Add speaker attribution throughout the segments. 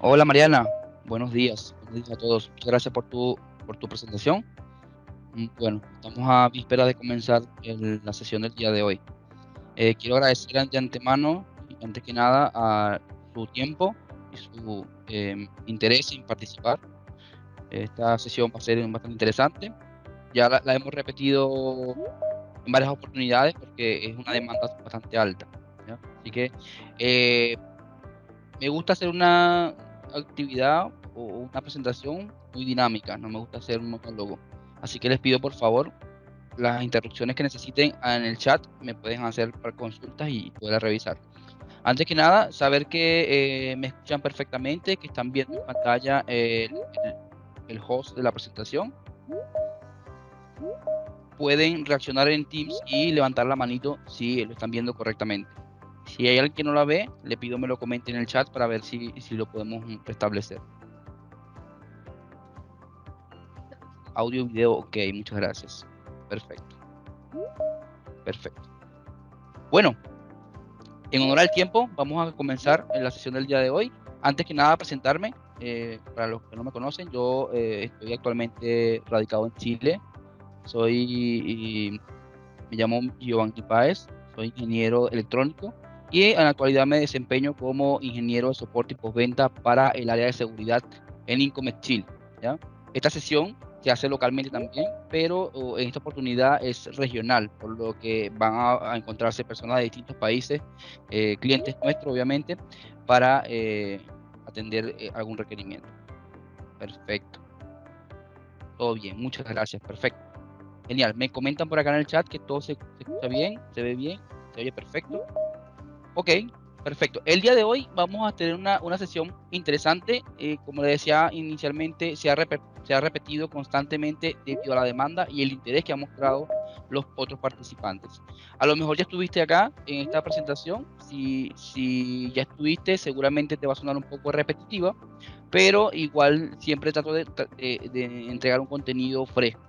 Speaker 1: Hola Mariana, buenos días, a todos. Muchas gracias por tu, por tu presentación. Mm, bueno, estamos a víspera de comenzar la sesión del día de hoy. Eh, quiero agradecer de antemano, antes que nada, a su tiempo y su em, interés en participar. Esta sesión va a ser bastante interesante. Ya la hemos repetido en varias oportunidades porque es una demanda bastante alta. Así que eh, me gusta hacer una actividad o una presentación muy dinámica, no me gusta hacer un monólogo. Así que les pido por favor las interrupciones que necesiten en el chat, me pueden hacer para consultas y poder revisar. Antes que nada, saber que eh, me escuchan perfectamente, que están viendo en pantalla el, el host de la presentación pueden reaccionar en Teams y levantar la manito si lo están viendo correctamente. Si hay alguien que no la ve, le pido me lo comente en el chat para ver si, lo podemos mm, establecer. Audio y video, ok, muchas gracias. Perfecto. Perfecto. Bueno, en honor al tiempo, vamos a comenzar en la sesión del día de hoy. Antes que nada, presentarme. Eh, para los que no me conocen, yo eh, estoy actualmente radicado en Chile. Soy, me llamo Giovanni Páez, soy ingeniero electrónico y en la actualidad me desempeño como ingeniero de soporte y postventa para el área de seguridad en Income Chile. Esta sesión se hace localmente también, pero en esta oportunidad es regional, por lo que van a, encontrarse personas de distintos países, eh, clientes nuestros obviamente, para eh, atender eh, algún requerimiento. Perfecto. Todo bien, muchas gracias, perfecto. Genial, me comentan por acá en el chat que todo se, se escucha bien, se ve bien, se oye perfecto. Ok, perfecto. El día de hoy vamos a tener una, sesión interesante. Eh, como le decía inicialmente, se ha, se ha repetido constantemente debido a la demanda y el interés que han mostrado los otros participantes. A lo mejor ya estuviste acá en esta presentación. Si, si ya estuviste, seguramente te va a sonar un poco repetitiva, pero igual siempre trato de, eh, entregar un contenido fresco.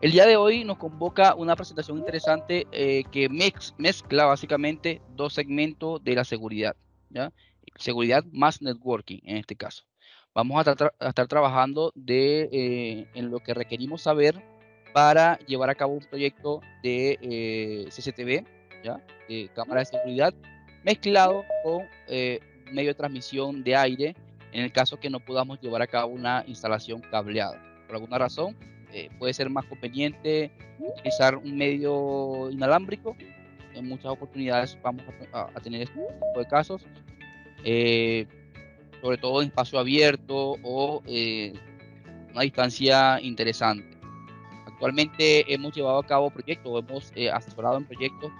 Speaker 1: El día de hoy nos convoca una presentación interesante eh, que mezcla básicamente dos segmentos de la seguridad, ¿ya? seguridad más networking en este caso. Vamos a, estar trabajando de, eh, en lo que requerimos saber para llevar a cabo un proyecto de eh, CCTV, ¿ya? cámara de seguridad, mezclado con medio de transmisión de aire en el caso que no podamos llevar a cabo una instalación cableada. Por alguna razón, eh, puede ser más conveniente mm. utilizar un medio inalámbrico. En muchas oportunidades vamos a, tener este mm. tipo de casos, eh, sobre todo en espacio abierto o eh, una distancia interesante. Actualmente hemos llevado a cabo proyectos, hemos asesorado en proyectos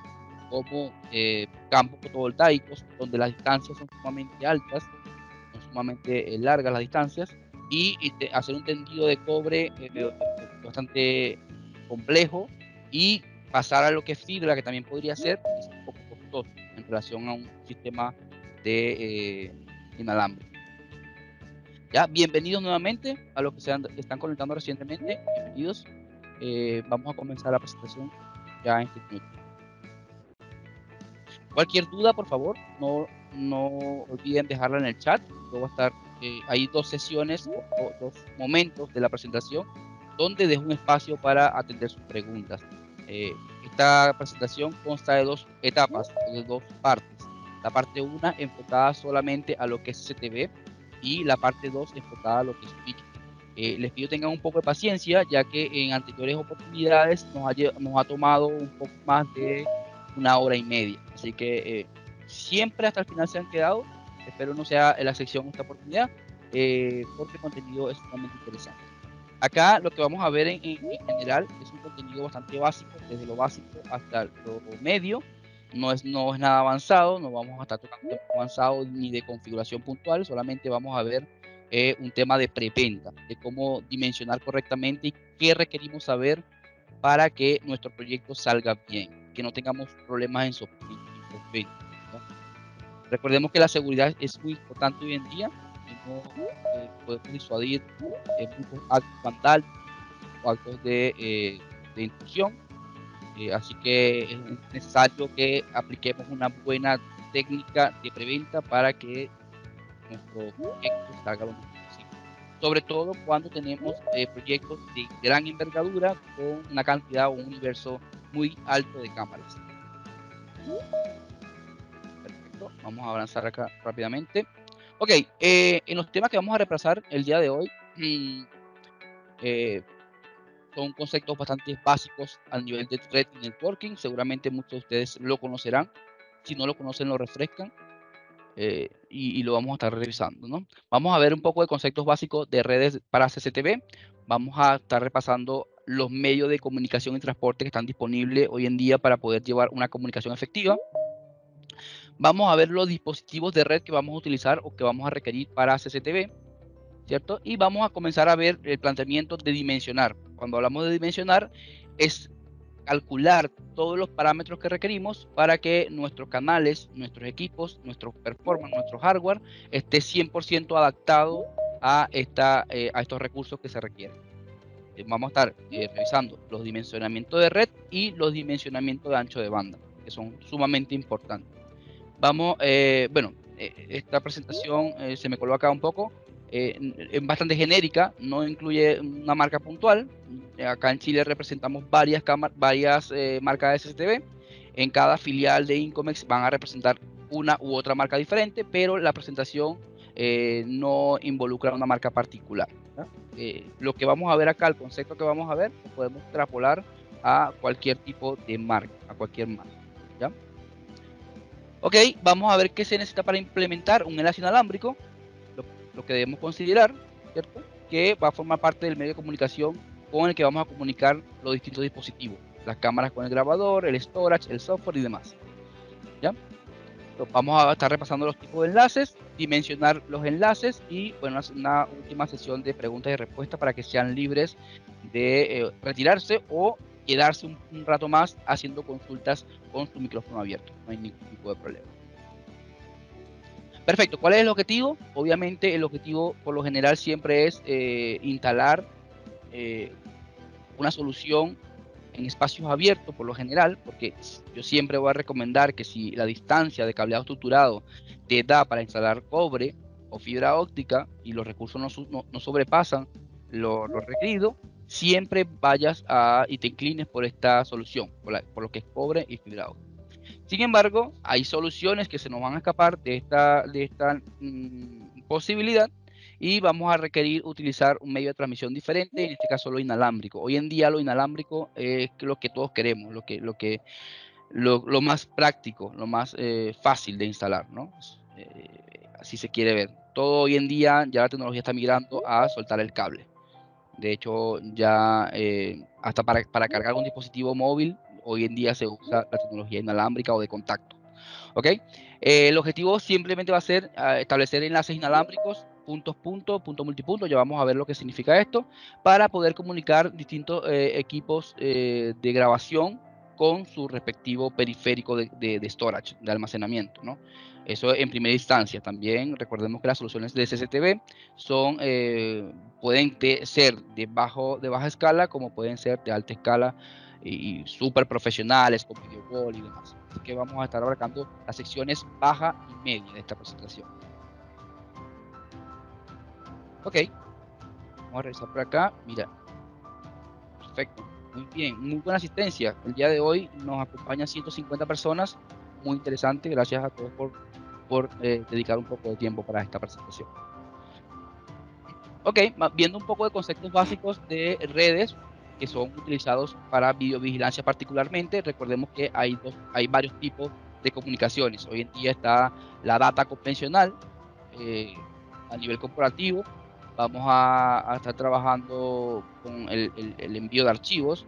Speaker 1: como campos fotovoltaicos, donde las distancias son sumamente altas, son sumamente largas las distancias, y, hacer un tendido de cobre eh, bastante complejo y pasar a lo que es fibra, que también podría ser, es un poco costoso en relación a un sistema de eh, inalámbrico. Ya, bienvenidos nuevamente a los que se están conectando recientemente. Bienvenidos. Eh, vamos a comenzar la presentación ya en este punto Cualquier duda, por favor, no, no olviden dejarla en el chat. Luego va a estar, eh, hay dos sesiones, o, dos momentos de la presentación donde dejo un espacio para atender sus preguntas. Eh, esta presentación consta de dos etapas, de dos partes. La parte 1 enfocada solamente a lo que es CTV y la parte 2 enfocada a lo que es PIC. Eh, les pido tengan un poco de paciencia, ya que en anteriores oportunidades nos ha, tomado un poco más de una hora y media. Así que eh, siempre hasta el final se han quedado. Espero no sea en la sección esta oportunidad, porque el contenido es sumamente interesante. Acá lo que vamos a ver en, general es un contenido bastante básico, desde lo básico hasta lo medio. No es, no es nada avanzado, no vamos a estar tocando avanzado ni de configuración puntual, solamente vamos a ver eh, un tema de preventa, de cómo dimensionar correctamente y qué requerimos saber para que nuestro proyecto salga bien, que no tengamos problemas en su ¿no? Recordemos que la seguridad es muy importante hoy en día no eh, podemos disuadir eh, muchos actos o de, eh, de intrusión. Eh, así que es necesario que apliquemos una buena técnica de preventa para que nuestro proyecto salga lo mejor posible. Sobre todo cuando tenemos eh, proyectos de gran envergadura con una cantidad o un universo muy alto de cámaras. Perfecto, vamos a avanzar acá rápidamente. Ok, eh, en los temas que vamos a repasar el día de hoy mm, eh, son conceptos bastante básicos a nivel de thread y networking. Seguramente muchos de ustedes lo conocerán. Si no lo conocen, lo refrescan. Eh, y, y, lo vamos a estar revisando. ¿no? Vamos a ver un poco de conceptos básicos de redes para CCTV. Vamos a estar repasando los medios de comunicación y transporte que están disponibles hoy en día para poder llevar una comunicación efectiva vamos a ver los dispositivos de red que vamos a utilizar o que vamos a requerir para CCTV, ¿cierto? Y vamos a comenzar a ver el planteamiento de dimensionar. Cuando hablamos de dimensionar, es calcular todos los parámetros que requerimos para que nuestros canales, nuestros equipos, nuestro performance, nuestro hardware esté 100% adaptado a, esta, eh, a estos recursos que se requieren. Eh, vamos a estar eh, revisando los dimensionamientos de red y los dimensionamientos de ancho de banda, que son sumamente importantes. Vamos, eh, bueno, eh, esta presentación eh, se me coló acá un poco. es bastante genérica, no incluye una marca puntual. Acá en Chile representamos varias, varias marcas de En cada filial de Incomex van a representar una u otra marca diferente, pero la presentación no involucra una marca particular. lo que vamos a ver acá, el concepto que vamos a ver, podemos extrapolar a cualquier tipo de marca, a cualquier marca. Ok, vamos a ver qué se necesita para implementar un enlace inalámbrico, lo, que debemos considerar, ¿cierto? Que va a formar parte del medio de comunicación con el que vamos a comunicar los distintos dispositivos, las cámaras con el grabador, el storage, el software y demás. ¿Ya? vamos a estar repasando los tipos de enlaces, dimensionar los enlaces y bueno, una última sesión de preguntas y respuestas para que sean libres de eh, retirarse o quedarse un, rato más haciendo consultas con su micrófono abierto. No hay ningún tipo de problema. Perfecto, ¿cuál es el objetivo? Obviamente el objetivo por lo general siempre es eh, instalar eh, una solución en espacios abiertos por lo general, porque yo siempre voy a recomendar que si la distancia de cableado estructurado te da para instalar cobre o fibra óptica y los recursos no sobrepasan lo, requerido, siempre vayas a, y te inclines por esta solución, por, lo que es pobre y fibrado. Sin embargo, hay soluciones que se nos van a escapar de esta, mm, posibilidad y vamos a requerir utilizar un medio de transmisión diferente, en este caso lo inalámbrico. Hoy en día lo inalámbrico es lo que todos queremos, lo más práctico, lo más eh, fácil de instalar, eh, así se quiere ver. Todo hoy en día ya la tecnología está migrando a soltar el cable. De hecho, ya eh, hasta para, cargar un dispositivo móvil, hoy en día se usa la tecnología inalámbrica o de contacto. ¿Ok? Eh, el objetivo simplemente va a ser ah, establecer enlaces inalámbricos, puntos, puntos, punto, multipunto. Ya vamos a ver lo que significa esto, para poder comunicar distintos eh, equipos de grabación con su respectivo periférico de, de storage, de almacenamiento, ¿no? Eso en primera instancia. También recordemos que las soluciones de CCTV son, eh, pueden ser de, bajo, de baja escala como pueden ser de alta escala y, súper profesionales con video y demás. Así que vamos a estar abarcando las secciones baja y media de esta presentación. Ok, vamos a regresar por acá. Mira, perfecto. Muy bien, muy buena asistencia. El día de hoy nos acompañan 150 personas. Muy interesante. Gracias a todos por por eh, dedicar un poco de tiempo para esta presentación. Ok, viendo un poco de conceptos básicos de redes que son utilizados para videovigilancia particularmente, recordemos que hay, dos, hay varios tipos de comunicaciones. Hoy en día está la data convencional eh, a nivel corporativo. Vamos a, estar trabajando con el, el envío de archivos.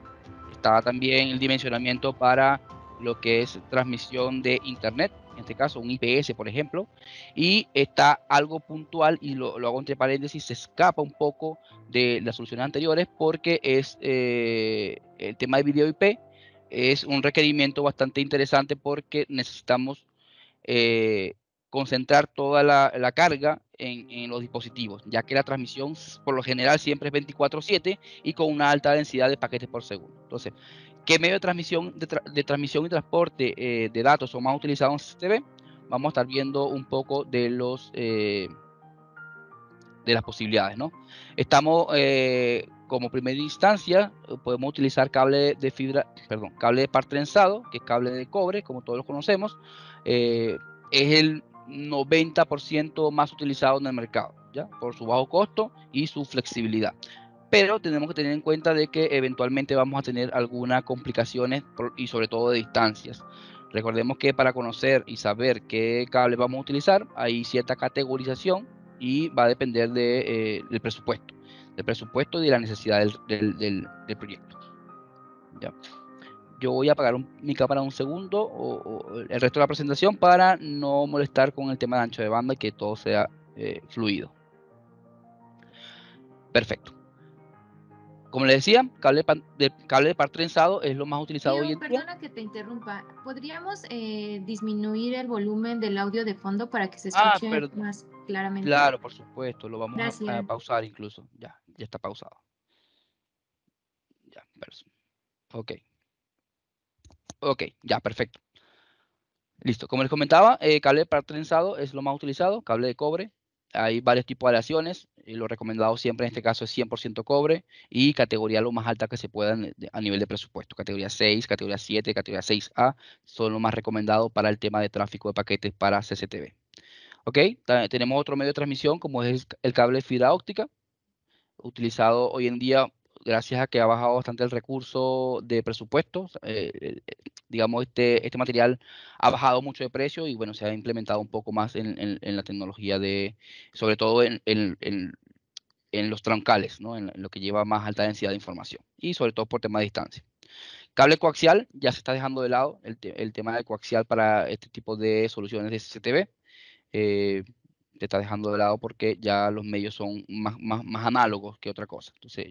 Speaker 1: Está también el dimensionamiento para lo que es transmisión de Internet, en este caso un IPS, por ejemplo, y está algo puntual, y lo, hago entre paréntesis, se escapa un poco de las soluciones anteriores porque es eh, el tema de video IP, es un requerimiento bastante interesante porque necesitamos eh, concentrar toda la, carga en, en, los dispositivos, ya que la transmisión por lo general siempre es 24/7 y con una alta densidad de paquetes por segundo. Entonces, ¿Qué medio de transmisión, de, transmisión y transporte eh, de datos son más utilizados en CCTV? Vamos a estar viendo un poco de los eh, de las posibilidades, Estamos eh, como primera instancia podemos utilizar cable de fibra, perdón, cable de par trenzado, que es cable de cobre, como todos lo conocemos, es el 90% más utilizado en el mercado, ¿ya? Por su bajo costo y su flexibilidad pero tenemos que tener en cuenta de que eventualmente vamos a tener algunas complicaciones y sobre todo de distancias. Recordemos que para conocer y saber qué cable vamos a utilizar hay cierta categorización y va a depender eh, del presupuesto, del presupuesto y de la necesidad del, proyecto. Yo voy a apagar mi cámara un segundo o, el resto de la presentación para no molestar con el tema de ancho de banda y que todo sea eh, fluido. Perfecto como le decía, cable de, par trenzado es lo más utilizado hoy en perdona
Speaker 2: día. Perdona que te interrumpa. ¿Podríamos eh, disminuir el volumen del audio de fondo para que se ah, escuche más claramente? Claro, por
Speaker 1: supuesto. Lo vamos a, pausar incluso. Ya, ya está pausado. Ya, ok. Ok, ya, perfecto. Listo. Como les comentaba, eh, cable de par trenzado es lo más utilizado. Cable de cobre, hay varios tipos de aleaciones. Eh, lo recomendado siempre en este caso es 100% cobre y categoría lo más alta que se pueda a nivel de presupuesto. Categoría 6, categoría 7, categoría 6A son lo más recomendado para el tema de tráfico de paquetes para CCTV. ¿Ok? tenemos otro medio de transmisión como es el cable fibra óptica, utilizado hoy en día gracias a que ha bajado bastante el recurso de presupuesto, eh, eh, digamos, este, este material ha bajado mucho de precio y bueno, se ha implementado un poco más en, la tecnología de, sobre todo en, en los troncales, ¿no? en lo que lleva más alta densidad de información y sobre todo por tema de distancia. Cable coaxial ya se está dejando de lado el, tema de coaxial para este tipo de soluciones de CCTV. Eh, te está dejando de lado porque ya los medios son más, más, más, análogos que otra cosa. Entonces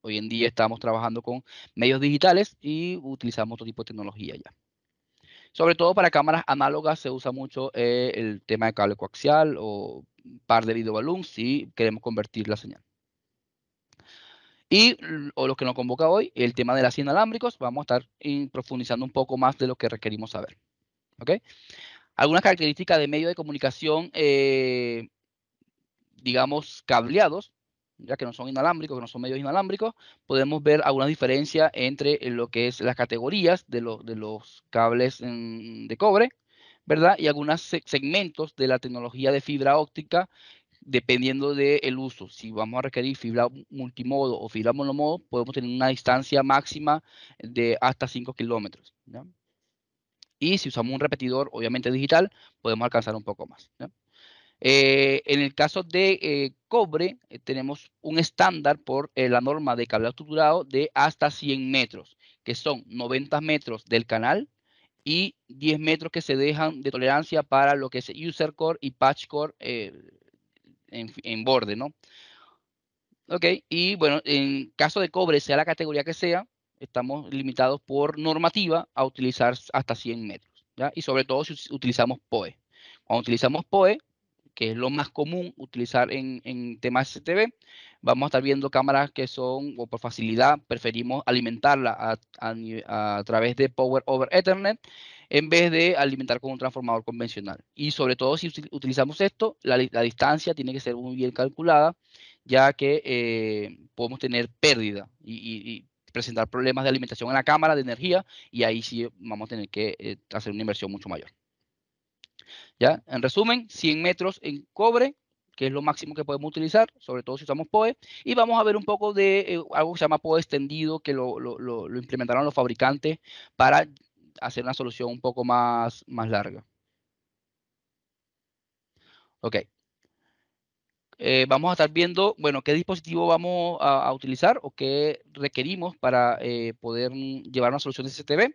Speaker 1: Hoy en día estamos trabajando con medios digitales y utilizamos otro tipo de tecnología ya. Sobre todo para cámaras análogas se usa mucho eh, el tema de cable coaxial o par de video balloon si queremos convertir la señal. Y lo que nos convoca hoy, el tema de las inalámbricos, vamos a estar profundizando un poco más de lo que requerimos saber. ¿Ok? Algunas características de medio de comunicación, eh, digamos, cableados, ya que no son inalámbricos, que no son medios inalámbricos, podemos ver alguna diferencia entre eh, lo que es las categorías de, los, de los cables mm, de cobre, ¿verdad? Y algunos segmentos de la tecnología de fibra óptica, dependiendo del uso. Si vamos a requerir fibra multimodo o fibra monomodo, podemos tener una distancia máxima de hasta 5 kilómetros. ¿ya? Y si usamos un repetidor, obviamente digital, podemos alcanzar un poco más. ¿ya? Eh, en el caso de eh, cobre, eh, tenemos un estándar por la norma de cableado estructurado de hasta 100 metros, que son 90 metros del canal y 10 metros que se dejan de tolerancia para lo que es user core y patch core en, borde, ¿no? Ok, y bueno, en caso de cobre, sea la categoría que sea, estamos limitados por normativa a utilizar hasta 100 metros, ¿ya? Y sobre todo si utilizamos POE. Cuando utilizamos POE, que es lo más común utilizar en, en temas TV Vamos a estar viendo cámaras que son, o por facilidad, preferimos alimentarla a, través de Power over Ethernet en vez de alimentar con un transformador convencional. Y sobre todo si utilizamos esto, la, distancia tiene que ser muy bien calculada, ya que eh, podemos tener pérdida y, presentar problemas de alimentación en la cámara, de energía, y ahí sí vamos a tener que eh, hacer una inversión mucho mayor. ¿ya? En resumen, 100 metros en cobre, que es lo máximo que podemos utilizar, sobre todo si usamos POE, y vamos a ver un poco de eh, algo que se llama POE extendido, que lo, implementaron los fabricantes para hacer una solución un poco más, más larga. Ok. Eh, vamos a estar viendo, bueno, qué dispositivo vamos a, utilizar o qué requerimos para eh, poder llevar una solución de CCTV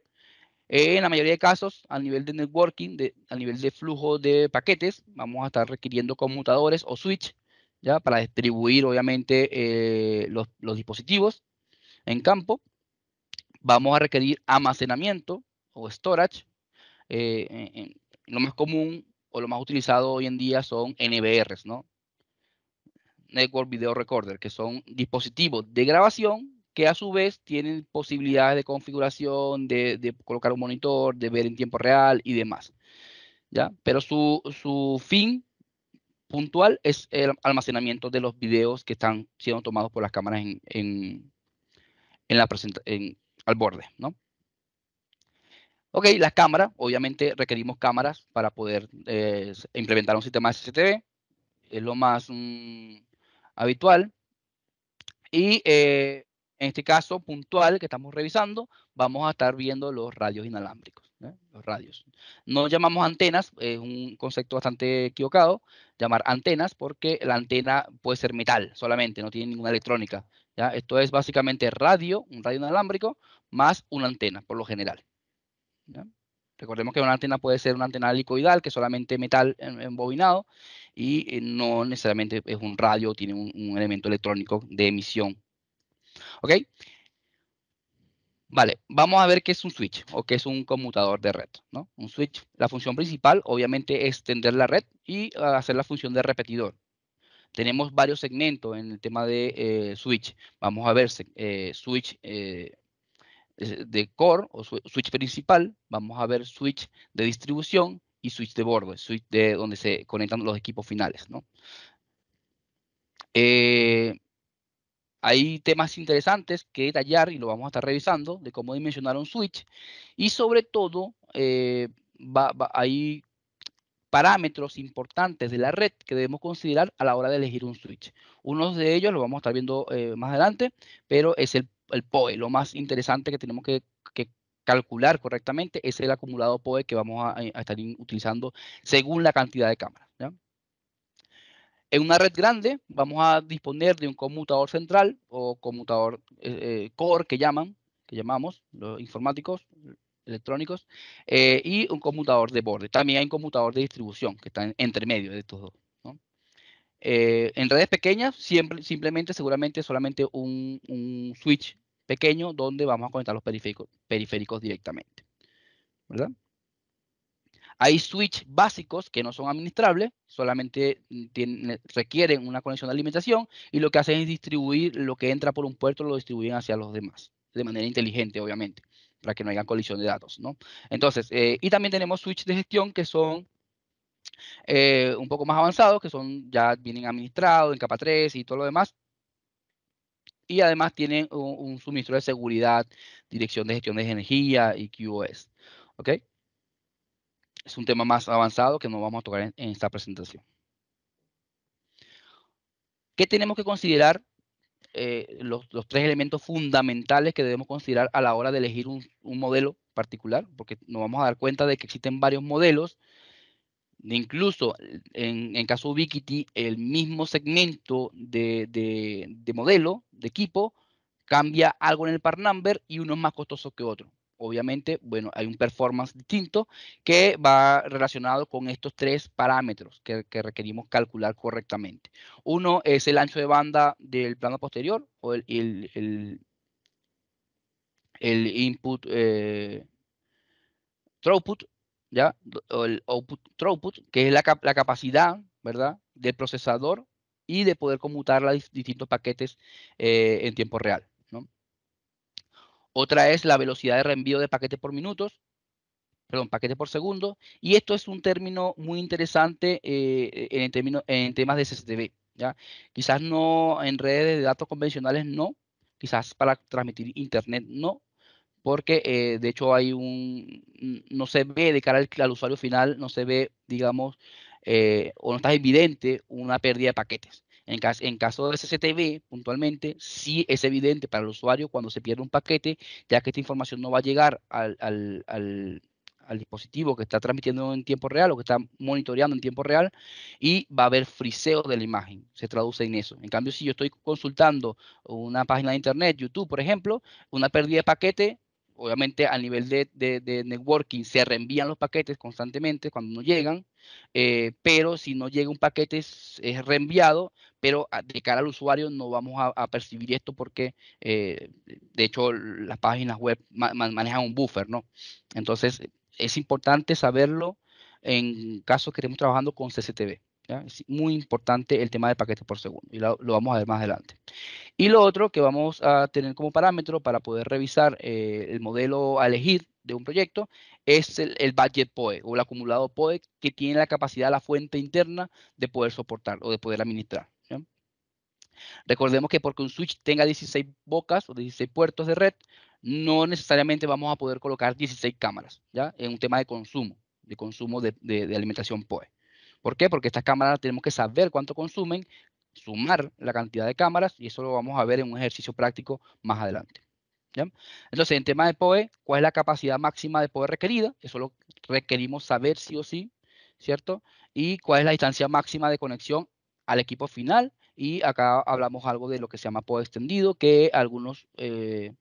Speaker 1: en la mayoría de casos, a nivel de networking, de, a nivel de flujo de paquetes, vamos a estar requiriendo conmutadores o switch, ¿ya? Para distribuir, obviamente, eh, los, dispositivos en campo. Vamos a requerir almacenamiento o storage. Eh, lo más común o lo más utilizado hoy en día son NVRs, ¿no? Network Video Recorder, que son dispositivos de grabación que a su vez tienen posibilidades de configuración, de, colocar un monitor, de ver en tiempo real y demás. ¿ya? Pero su, fin puntual es el almacenamiento de los videos que están siendo tomados por las cámaras en, la al borde. ¿no? Ok, las cámaras, obviamente requerimos cámaras para poder eh, implementar un sistema de es lo más mm, habitual. Y eh, en este caso puntual que estamos revisando, vamos a estar viendo los radios inalámbricos, los radios. No llamamos antenas, es un concepto bastante equivocado, llamar antenas porque la antena puede ser metal solamente, no tiene ninguna electrónica. ¿ya? Esto es básicamente radio, un radio inalámbrico, más una antena, por lo general. Recordemos que una antena puede ser una antena helicoidal, que es solamente metal embobinado, y eh, no necesariamente es un radio, tiene un elemento electrónico de emisión ¿Ok? Vale, vamos a ver qué es un switch o qué es un conmutador de red, Un switch, la función principal obviamente es extender la red y ah, hacer la función de repetidor. Tenemos varios segmentos en el tema de eh, switch. Vamos a ver eh, switch eh, de core o switch principal. Vamos a ver switch de distribución y switch de bordo, switch de donde se conectan los equipos finales, ¿no? Hay temas interesantes que detallar y lo vamos a estar revisando de cómo dimensionar un switch y sobre todo eh, hay parámetros importantes de la red que debemos considerar a la hora de elegir un switch. Uno de ellos lo vamos a estar viendo eh, más adelante, pero es el, POE, lo más interesante que tenemos que, calcular correctamente es el acumulado POE que vamos a, estar utilizando según la cantidad de cámaras. En una red grande vamos a disponer de un conmutador central o conmutador eh, eh, core que llaman, que llamamos los informáticos electrónicos, eh, y un conmutador de borde. También hay un conmutador de distribución que está en, entre medio de estos dos. en redes pequeñas, simplemente, seguramente, solamente un, switch pequeño donde vamos a conectar los periféricos, periféricos directamente. ¿Verdad? Hay switch básicos que no son administrables, solamente mm, eh, requieren una conexión de alimentación y lo que hacen es distribuir lo que entra por un puerto, lo distribuyen hacia los demás, de manera inteligente, obviamente, para que no haya colisión de datos. ¿no? Entonces, eh, y también tenemos switch de gestión que son eh, un poco más avanzados, que son ya vienen administrados en capa 3 y todo lo demás, y además tienen un, un, suministro de seguridad, dirección de gestión de energía y QoS. ¿Ok? es un tema más avanzado que no vamos a tocar en, esta presentación. ¿Qué tenemos que considerar? Eh, los, tres elementos fundamentales que debemos considerar a la hora de elegir un, modelo particular, porque nos vamos a dar cuenta de que existen varios modelos, incluso en, en caso Ubiquiti, el mismo segmento de, de, modelo, de equipo, cambia algo en el part number y uno es más costoso que otro obviamente, bueno, hay un performance distinto que va relacionado con estos tres parámetros que, requerimos calcular correctamente. Uno es el ancho de banda del plano posterior o el, el, input eh, throughput, ¿ya? O el output throughput, que es la, la capacidad, ¿verdad?, del procesador y de poder conmutar los distintos paquetes eh, en tiempo real. Otra es la velocidad de reenvío de paquetes por minutos, perdón, paquetes por segundo. Y esto es un término muy interesante eh, en, en temas de CCTV. ¿ya? Quizás no en redes de datos convencionales, no. Quizás para transmitir internet, no. Porque eh, de hecho hay un. No se ve de cara al, usuario final, no se ve, digamos, eh, o no está evidente una pérdida de paquetes. En, caso de CCTV, puntualmente, sí es evidente para el usuario cuando se pierde un paquete, ya que esta información no va a llegar al dispositivo que está transmitiendo en tiempo real o que está monitoreando en tiempo real y va a haber friseo de la imagen. Se traduce en eso. En cambio, si yo estoy consultando una página de internet, YouTube, por ejemplo, una pérdida de paquete obviamente al nivel de, networking se reenvían los paquetes constantemente cuando no llegan, eh, pero si no llega un paquete es, reenviado, pero ah, de cara al usuario no vamos a, percibir esto porque eh, de hecho las páginas web manejan un buffer, ¿no? Entonces es importante saberlo en casos que estemos trabajando con CCTV. Es muy importante el tema de paquetes por segundo y lo, lo vamos a ver más adelante. Y lo otro que vamos a tener como parámetro para poder revisar eh, el modelo a elegir de un proyecto es el, budget POE o el acumulado POE que tiene la capacidad, la fuente interna de poder soportar o de poder administrar. Recordemos que porque un switch tenga 16 bocas o 16 puertos de red, no necesariamente vamos a poder colocar 16 cámaras, ¿ya? En un tema de consumo, de consumo de alimentación POE. ¿Por qué? Porque estas cámaras tenemos que saber cuánto consumen, sumar la cantidad de cámaras y eso lo vamos a ver en un ejercicio práctico más adelante. Entonces, en tema de POE, ¿cuál es la capacidad máxima de POE requerida? Eso lo requerimos saber sí o sí, ¿cierto? Y cuál es la distancia máxima de conexión al equipo final. Y acá hablamos algo de lo que se llama POE extendido, que algunos, eh,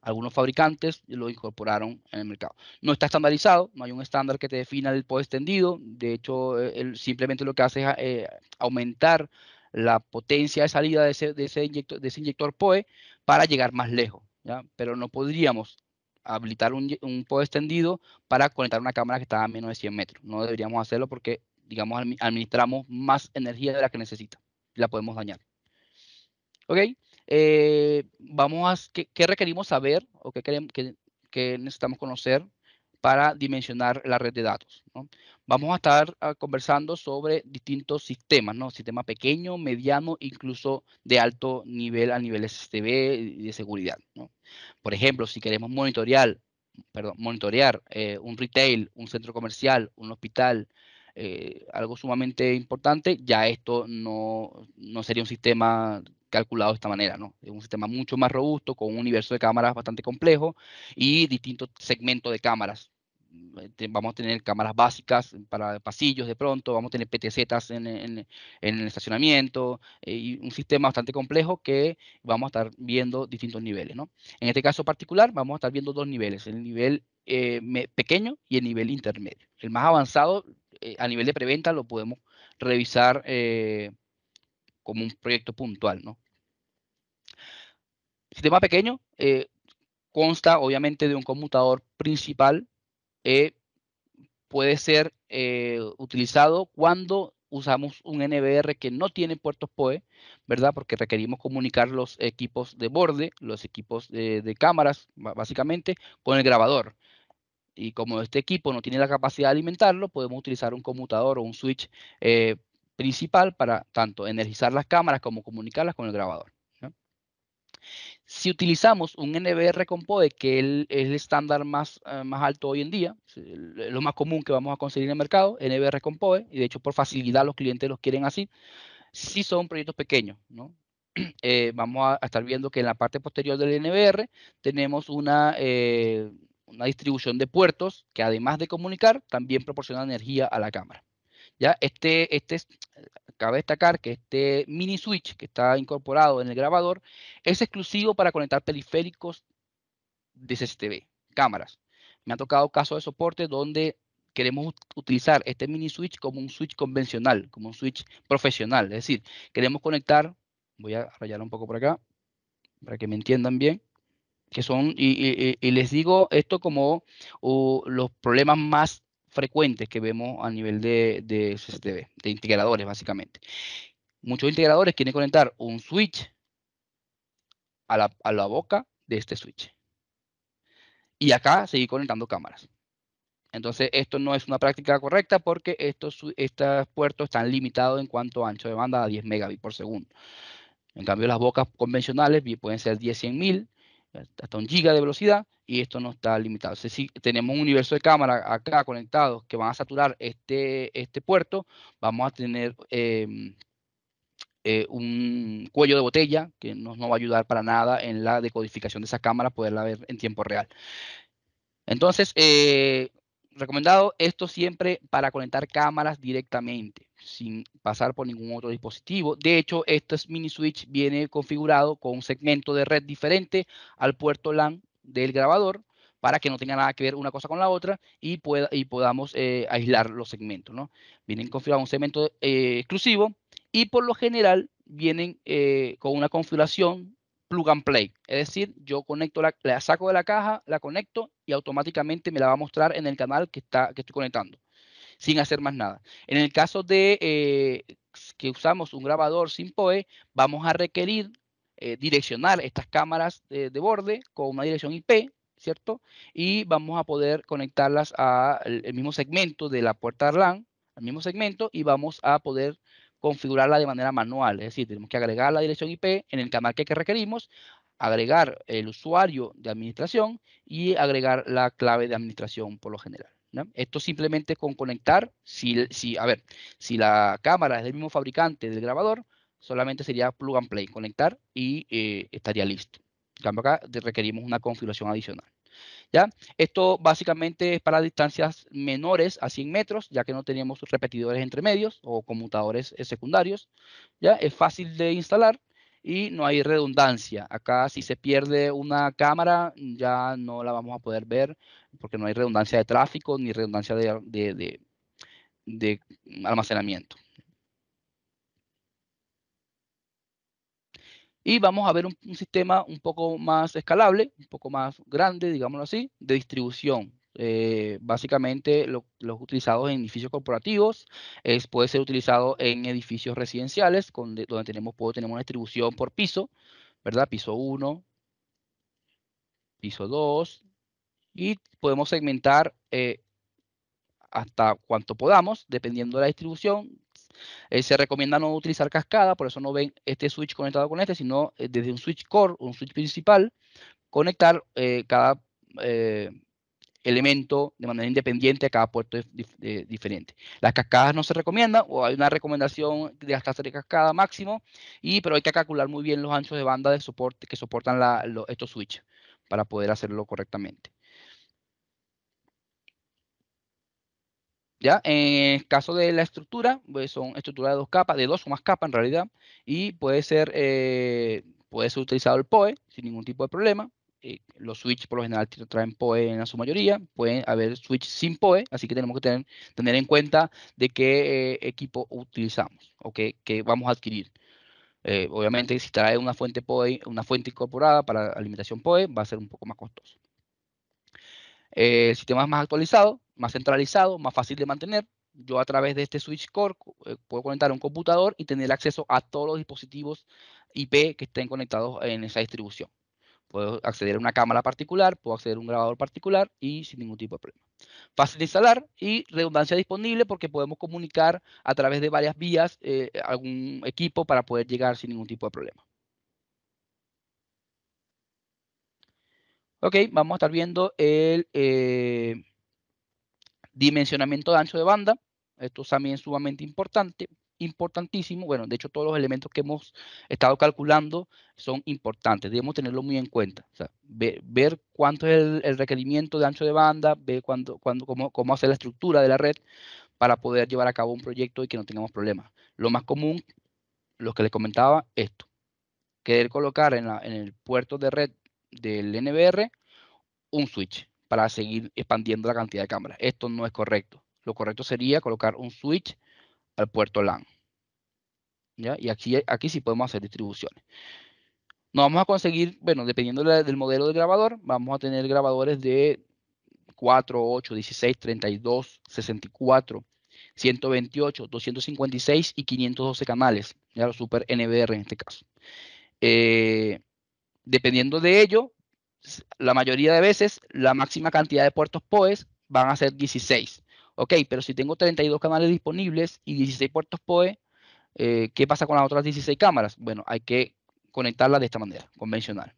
Speaker 1: algunos fabricantes lo incorporaron en el mercado. No está estandarizado, no hay un estándar que te defina el POE extendido. De hecho, eh, simplemente lo que hace es eh, aumentar la potencia de salida de ese, de inyector, de ese inyector POE para llegar más lejos, pero no podríamos habilitar un, POE extendido para conectar una cámara que está a menos de 100 metros. No deberíamos hacerlo porque, digamos, administramos más energía de la que necesita. La podemos dañar. ¿Ok? Eh, vamos a, ¿qué, ¿qué, requerimos saber o qué, queremos, necesitamos conocer para dimensionar la red de datos vamos a estar ah, conversando sobre distintos sistemas, ¿no? Sistema pequeño, mediano, incluso de alto nivel a nivel STB este, y de seguridad, Por ejemplo, si queremos monitorear, perdón, monitorear eh, un retail, un centro comercial, un hospital, eh, algo sumamente importante, ya esto no, no sería un sistema calculado de esta manera, ¿no? Es un sistema mucho más robusto, con un universo de cámaras bastante complejo y distintos segmentos de cámaras vamos a tener cámaras básicas para pasillos de pronto, vamos a tener PTZ en, el estacionamiento, eh, y un sistema bastante complejo que vamos a estar viendo distintos niveles. En este caso particular vamos a estar viendo dos niveles, el nivel eh, pequeño y el nivel intermedio. El más avanzado eh, a nivel de preventa lo podemos revisar como un proyecto puntual. ¿no? sistema pequeño consta obviamente de un conmutador principal eh, puede ser eh, utilizado cuando usamos un NVR que no tiene puertos POE, ¿verdad? Porque requerimos comunicar los equipos de borde, los equipos de, cámaras, básicamente, con el grabador. Y como este equipo no tiene la capacidad de alimentarlo, podemos utilizar un conmutador o un switch eh, principal para tanto energizar las cámaras como comunicarlas con el grabador. Si utilizamos un NBR Compode, que es el estándar más, eh, más alto hoy en día, lo más común que vamos a conseguir en el mercado, NBR Compode, y de hecho por facilidad los clientes los quieren así, si son proyectos pequeños, eh, vamos a, estar viendo que en la parte posterior del NBR tenemos una, eh, una distribución de puertos que además de comunicar, también proporciona energía a la cámara. ¿Ya? Este, este, Cabe destacar que este mini switch que está incorporado en el grabador es exclusivo para conectar periféricos de CCTV, cámaras. Me ha tocado casos de soporte donde queremos utilizar este mini switch como un switch convencional, como un switch profesional. Es decir, queremos conectar, voy a rayar un poco por acá, para que me entiendan bien, que son, y, les digo esto como uh, los problemas más frecuentes que vemos a nivel de, este, de, integradores, básicamente. Muchos integradores quieren conectar un switch a la, boca de este switch. Y acá seguir conectando cámaras. Entonces, esto no es una práctica correcta porque estos, estos puertos están limitados en cuanto a ancho de banda a 10 megabits por segundo. En cambio, las bocas convencionales pueden ser 10, 100 mil hasta un giga de velocidad y esto no está limitado. si tenemos un universo de cámaras acá conectados que van a saturar este, este puerto, vamos a tener em, eh, un cuello de botella que no nos va a ayudar para nada en la decodificación de esa cámara, poderla ver en tiempo real. Entonces, eh, recomendado esto siempre para conectar cámaras directamente sin pasar por ningún otro dispositivo. De hecho, este mini switch viene configurado con un segmento de red diferente al puerto LAN del grabador para que no tenga nada que ver una cosa con la otra y, pueda, y podamos eh, aislar los segmentos. ¿no? Vienen configurados un segmento eh, exclusivo y por lo general vienen eh, con una configuración plug and play. Es decir, yo conecto la, la, saco de la caja, la conecto y automáticamente me la va a mostrar en el canal que, está, que estoy conectando sin hacer más nada. En el caso de eh, que usamos un grabador sin POE, vamos a requerir eh, direccionar estas cámaras de, borde con una dirección IP, ¿cierto? Y vamos a poder conectarlas al mismo segmento de la puerta LAN, al mismo segmento, y vamos a poder configurarla de manera manual. Es decir, tenemos que agregar la dirección IP en el canal que requerimos, agregar el usuario de administración y agregar la clave de administración por lo general. Esto simplemente con conectar, si, si, a ver, si la cámara es del mismo fabricante del grabador, solamente sería plug and play, conectar y eh, estaría listo. En acá requerimos una configuración adicional. ¿Ya? Esto básicamente es para distancias menores a 100 metros, ya que no tenemos repetidores entre medios o conmutadores eh, secundarios. ¿ya? Es fácil de instalar y no hay redundancia. Acá si se pierde una cámara ya no la vamos a poder ver porque no hay redundancia de tráfico ni redundancia de, almacenamiento. Y vamos a ver un, sistema un poco más escalable, un poco más grande, digámoslo así, de distribución. Eh, básicamente los utilizados en edificios corporativos, es, puede ser utilizado en edificios residenciales, donde tenemos, una distribución por piso, ¿verdad? Piso 1, piso 2, y podemos segmentar eh, hasta cuanto podamos, dependiendo de la distribución. Eh, se recomienda no utilizar cascada, por eso no ven este switch conectado con este, sino desde un switch core, un switch principal, conectar cada elemento de manera independiente a cada puerto diferente. Las cascadas no se recomiendan o hay una recomendación de hasta tres cascada máximo, y, pero hay que calcular muy bien los anchos de banda de soporte que soportan estos switches para poder hacerlo correctamente. ¿Ya? En el caso de la estructura, pues son estructuras de dos capas, de dos o más capas en realidad, y puede ser, eh, puede ser utilizado el POE sin ningún tipo de problema. Eh, los Switch por lo general traen PoE en su mayoría, pueden haber Switch sin PoE, así que tenemos que tener, en cuenta de qué eh, equipo utilizamos o qué, vamos a adquirir. Eh, obviamente, si trae una fuente PoE, una fuente incorporada para alimentación PoE, va a ser un poco más costoso. el sistema es más actualizado, más centralizado, más fácil de mantener. Yo a través de este Switch Core puedo conectar a un computador y tener acceso a todos los dispositivos IP que estén conectados en esa distribución. Puedo acceder a una cámara particular, puedo acceder a un grabador particular y sin ningún tipo de problema. Fácil de instalar y redundancia disponible porque podemos comunicar a través de varias vías eh, algún equipo para poder llegar sin ningún tipo de problema. Ok, vamos a estar viendo el eh, dimensionamiento de ancho de banda. Esto también es sumamente importante importantísimo. Bueno, de hecho, todos los elementos que hemos estado calculando son importantes, debemos tenerlo muy en cuenta. ver cuánto es el, requerimiento de ancho de banda, ver cuándo, cuándo, cómo, hacer la estructura de la red para poder llevar a cabo un proyecto y que no tengamos problemas. Lo más común, lo que les comentaba, esto. Querer colocar en, en el puerto de red del NBR un switch para seguir expandiendo la cantidad de cámaras. Esto no es correcto. Lo correcto sería colocar un switch al puerto LAN. Y aquí, aquí sí podemos hacer distribuciones. Nos vamos a conseguir, bueno, dependiendo del modelo del grabador, vamos a tener grabadores de 4, 8, 16, 32, 64, 128, 256 y 512 canales, ya los super NBR en este caso. Eh, dependiendo de ello, la mayoría de veces la máxima cantidad de puertos POEs van a ser 16. Ok, pero si tengo 32 canales disponibles y 16 puertos POE, eh, ¿qué pasa con las otras 16 cámaras? Bueno, hay que conectarlas de esta manera, convencional.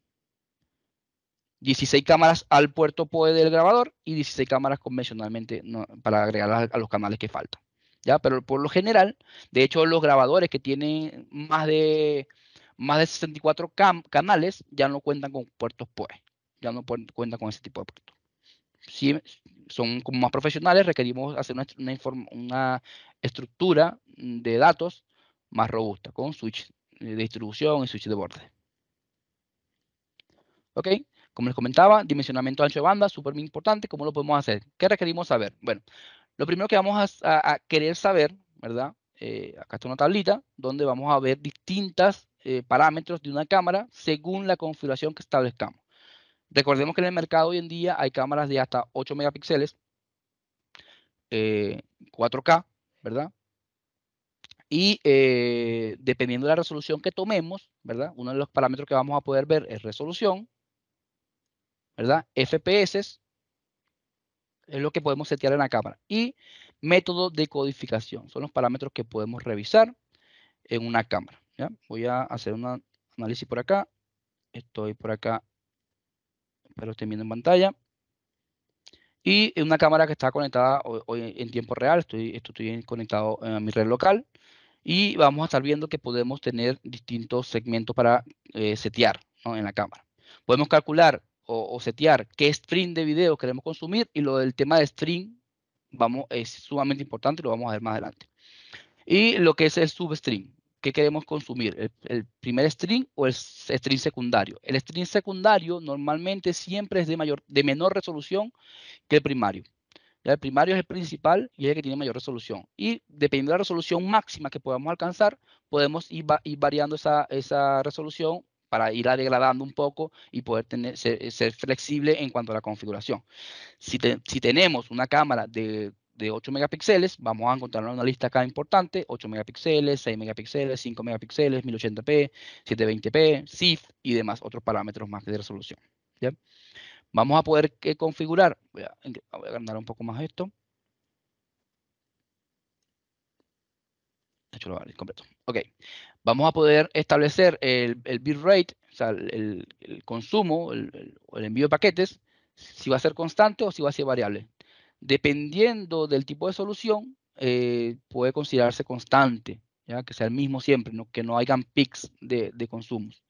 Speaker 1: 16 cámaras al puerto POE del grabador y 16 cámaras convencionalmente para agregarlas a los canales que faltan. ¿ya? Pero por lo general, de hecho, los grabadores que tienen más de, más de 64 canales ya no cuentan con puertos POE. Ya no cuentan con ese tipo de puertos. Sí, son como más profesionales, requerimos hacer una, una, estructura mm, de datos más robusta con switch de distribución y switch de borde. ¿Ok? Como les comentaba, dimensionamiento ancho de banda, súper importante. ¿Cómo lo podemos hacer? ¿Qué requerimos saber? Bueno, lo primero que vamos a, querer saber, ¿verdad? Eh, acá está una tablita donde vamos a ver distintos eh, parámetros de una cámara según la configuración que establezcamos. Recordemos que en el mercado hoy en día hay cámaras de hasta 8 megapíxeles, 4K, eh, ¿verdad? Y eh, dependiendo de la resolución que tomemos, ¿verdad? Uno de los parámetros que vamos a poder ver es resolución, ¿verdad? FPS es lo que podemos setear en la cámara. Y método de codificación son los parámetros que podemos revisar en una cámara. Voy a hacer un análisis por acá. Estoy por acá pero estoy viendo en pantalla. Y una cámara que está conectada hoy, en tiempo real, estoy, estoy conectado eh, a mi red local. Y vamos a estar viendo que podemos tener distintos segmentos para eh, setear en la cámara. Podemos calcular o, setear qué stream de video queremos consumir y lo del tema de stream vamos, es sumamente importante lo vamos a ver más adelante. Y lo que es el substream qué queremos consumir, el, primer string o el string secundario. El string secundario normalmente siempre es de, mayor, de menor resolución que el primario. El primario es el principal y es el que tiene mayor resolución. Y dependiendo de la resolución máxima que podamos alcanzar, podemos ir, variando esa, resolución para irla degradando un poco y poder tener, ser, flexible en cuanto a la configuración. si tenemos una cámara de de 8 megapíxeles, vamos a encontrar una lista acá importante, 8 megapíxeles, 6 megapíxeles, 5 megapíxeles, 1080p, 720p, SIF y demás otros parámetros más de resolución. Vamos a poder eh, configurar, voy a, agrandar un poco más esto. hecho, completo. Ok, vamos a poder establecer el, el bitrate, o sea, el, consumo, el envío de paquetes, si va a ser constante o si va a ser variable. Dependiendo del tipo de solución, eh, puede considerarse constante, ¿ya? que sea el mismo siempre, ¿no? que no hayan pics de, de consumos.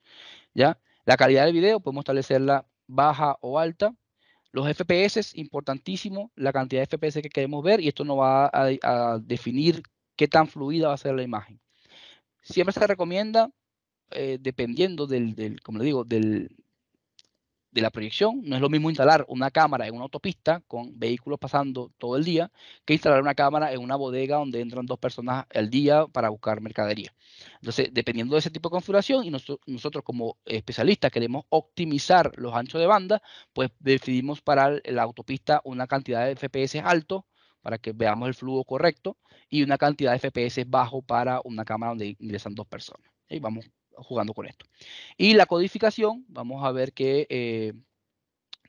Speaker 1: ¿ya? La calidad del video podemos establecerla baja o alta. Los FPS, es importantísimo, la cantidad de FPS que queremos ver y esto nos va a, definir qué tan fluida va a ser la imagen. Siempre se recomienda, eh, dependiendo del, del, como digo, del, de la proyección. No es lo mismo instalar una cámara en una autopista con vehículos pasando todo el día que instalar una cámara en una bodega donde entran dos personas al día para buscar mercadería. Entonces, dependiendo de ese tipo de configuración, y nosotros, como especialistas queremos optimizar los anchos de banda, pues decidimos para la autopista una cantidad de FPS alto para que veamos el flujo correcto y una cantidad de FPS bajo para una cámara donde ingresan dos personas. Y vamos jugando con esto. Y la codificación, vamos a ver que eh,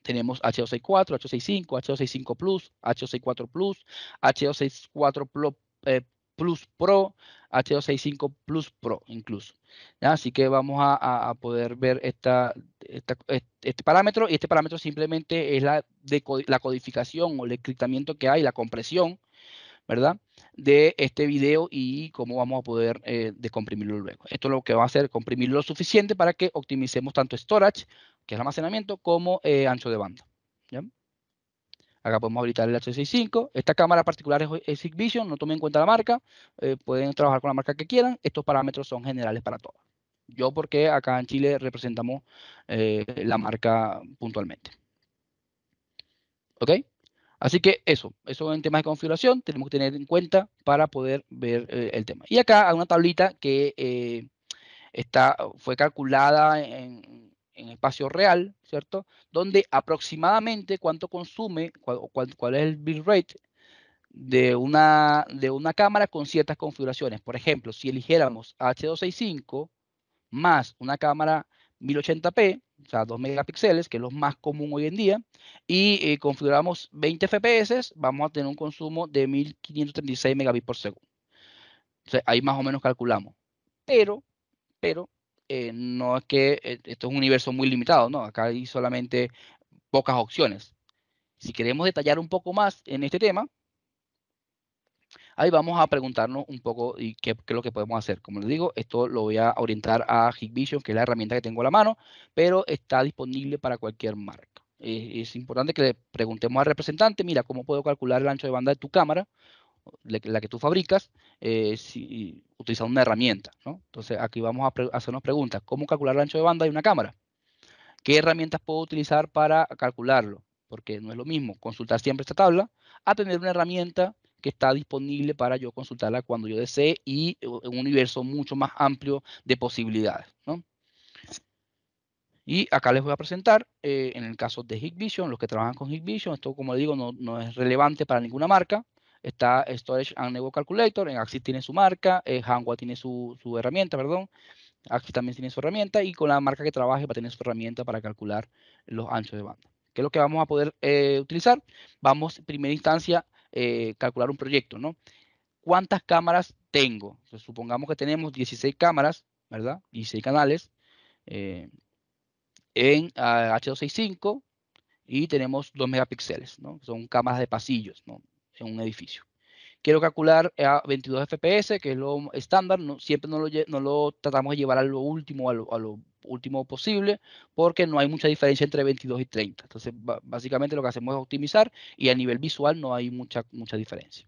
Speaker 1: tenemos H264, H265, H265 Plus, H264 Plus, H264 eh, Pro, H265 Plus Pro incluso. Así que vamos a, poder ver esta, esta, este parámetro y este parámetro simplemente es la, de, la codificación o el encriptamiento que hay, la compresión ¿verdad? De este video y cómo vamos a poder eh, descomprimirlo luego. Esto es lo que va a hacer, comprimirlo lo suficiente para que optimicemos tanto storage, que es almacenamiento, como eh, ancho de banda. Acá podemos habilitar el H65. Esta cámara particular es Vision no tomen en cuenta la marca. Eh, pueden trabajar con la marca que quieran. Estos parámetros son generales para todos. Yo porque acá en Chile representamos la marca puntualmente. ¿Ok? Así que eso, eso en temas de configuración tenemos que tener en cuenta para poder ver eh, el tema. Y acá hay una tablita que eh, está, fue calculada en, espacio real, ¿cierto? Donde aproximadamente cuánto consume, cuál, es el rate de una, de una cámara con ciertas configuraciones. Por ejemplo, si eligiéramos H265 más una cámara 1080p, o sea, 2 megapíxeles, que es lo más común hoy en día, y eh, configuramos 20 FPS, vamos a tener un consumo de 1536 megabits por segundo. Entonces, ahí más o menos calculamos. Pero, pero, eh, no es que eh, esto es un universo muy limitado, ¿no? Acá hay solamente pocas opciones. Si queremos detallar un poco más en este tema, Ahí vamos a preguntarnos un poco y qué, es lo que podemos hacer. Como les digo, esto lo voy a orientar a Hikvision, que es la herramienta que tengo a la mano, pero está disponible para cualquier marca. Eh, es, importante que le preguntemos al representante, mira, ¿cómo puedo calcular el ancho de banda de tu cámara? la que tú fabricas, eh, si, utilizando una herramienta. Entonces, aquí vamos a hacernos preguntas. ¿Cómo calcular el ancho de banda de una cámara? ¿Qué herramientas puedo utilizar para calcularlo? Porque no es lo mismo consultar siempre esta tabla a tener una herramienta que está disponible para yo consultarla cuando yo desee y eh, un universo mucho más amplio de posibilidades. Y acá les voy a presentar, eh, en el caso de Hikvision, los que trabajan con Vision, esto como digo no, es relevante para ninguna marca, está Storage and Network Calculator, en Axis tiene su marca, eh, Hanwha tiene su, herramienta, perdón, Axis también tiene su herramienta y con la marca que trabaje va a tener su herramienta para calcular los anchos de banda. ¿Qué es lo que vamos a poder eh, utilizar? Vamos, en primera instancia, eh, calcular un proyecto, ¿no? ¿Cuántas cámaras tengo? supongamos que tenemos 16 cámaras, ¿verdad? 16 canales eh, en H265 ah, y tenemos 2 megapíxeles, ¿no? Son cámaras de pasillos, ¿no? En un edificio quiero calcular a 22 FPS, que es lo estándar, no, siempre no lo, tratamos de llevar a lo último, a lo último posible, porque no hay mucha diferencia entre 22 y 30. Entonces, básicamente lo que hacemos es optimizar y a nivel visual no hay mucha, mucha diferencia.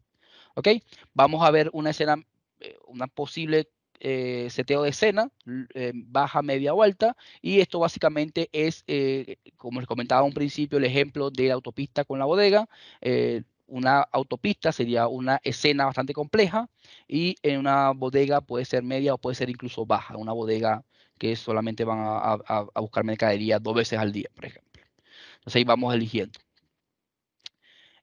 Speaker 1: ¿Ok? Vamos a ver una escena, eh, una posible eh, seteo de escena, eh, baja media vuelta, y esto básicamente es, eh, como les comentaba a un principio, el ejemplo de la autopista con la bodega. una autopista sería una escena bastante compleja y en una bodega puede ser media o puede ser incluso baja, una bodega que solamente van a, buscar mercadería dos veces al día, por ejemplo. Entonces ahí vamos eligiendo.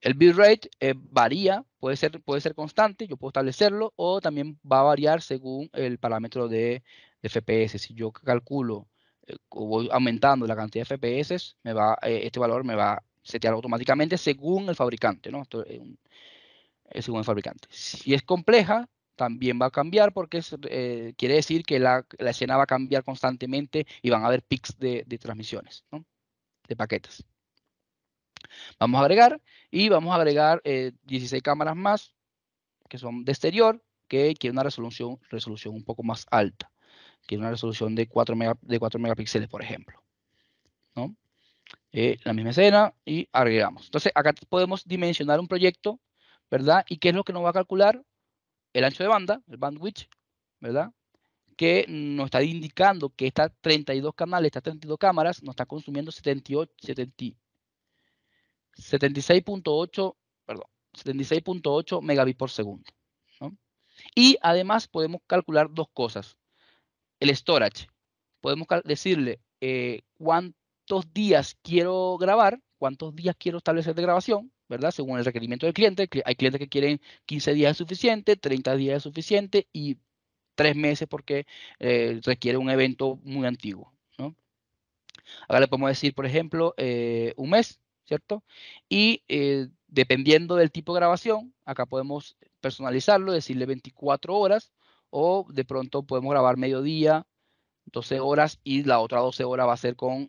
Speaker 1: El bitrate eh, varía, puede ser, puede ser constante, yo puedo establecerlo, o también va a variar según el parámetro de, FPS. Si yo calculo eh, o voy aumentando la cantidad de FPS, me va, eh, este valor me va a setear automáticamente según el fabricante, ¿no? según el fabricante. Si es compleja, también va a cambiar porque eh, quiere decir que la, escena va a cambiar constantemente y van a haber pics de, transmisiones, de paquetes. Vamos a agregar y vamos a agregar 16 eh, cámaras más que son de exterior que quiere una resolución, resolución un poco más alta. Quiere una resolución de 4, de 4 megapíxeles, por ejemplo. Eh, la misma escena y agregamos. Entonces, acá podemos dimensionar un proyecto, ¿verdad? ¿Y qué es lo que nos va a calcular? el ancho de banda, el bandwidth, ¿verdad? Que nos está indicando que estas 32 canales, está 32 cámaras, nos está consumiendo 76.8, perdón, 76.8 megabits por segundo. Y además podemos calcular dos cosas. El storage. Podemos decirle eh, cuántos días quiero grabar, cuántos días quiero establecer de grabación, ¿verdad? Según el requerimiento del cliente. Hay clientes que quieren 15 días es suficiente, 30 días es suficiente y 3 meses porque eh, requiere un evento muy antiguo, Ahora le podemos decir, por ejemplo, eh, un mes, ¿cierto? Y eh, dependiendo del tipo de grabación, acá podemos personalizarlo, decirle 24 horas o de pronto podemos grabar mediodía, 12 horas y la otra 12 horas va a ser con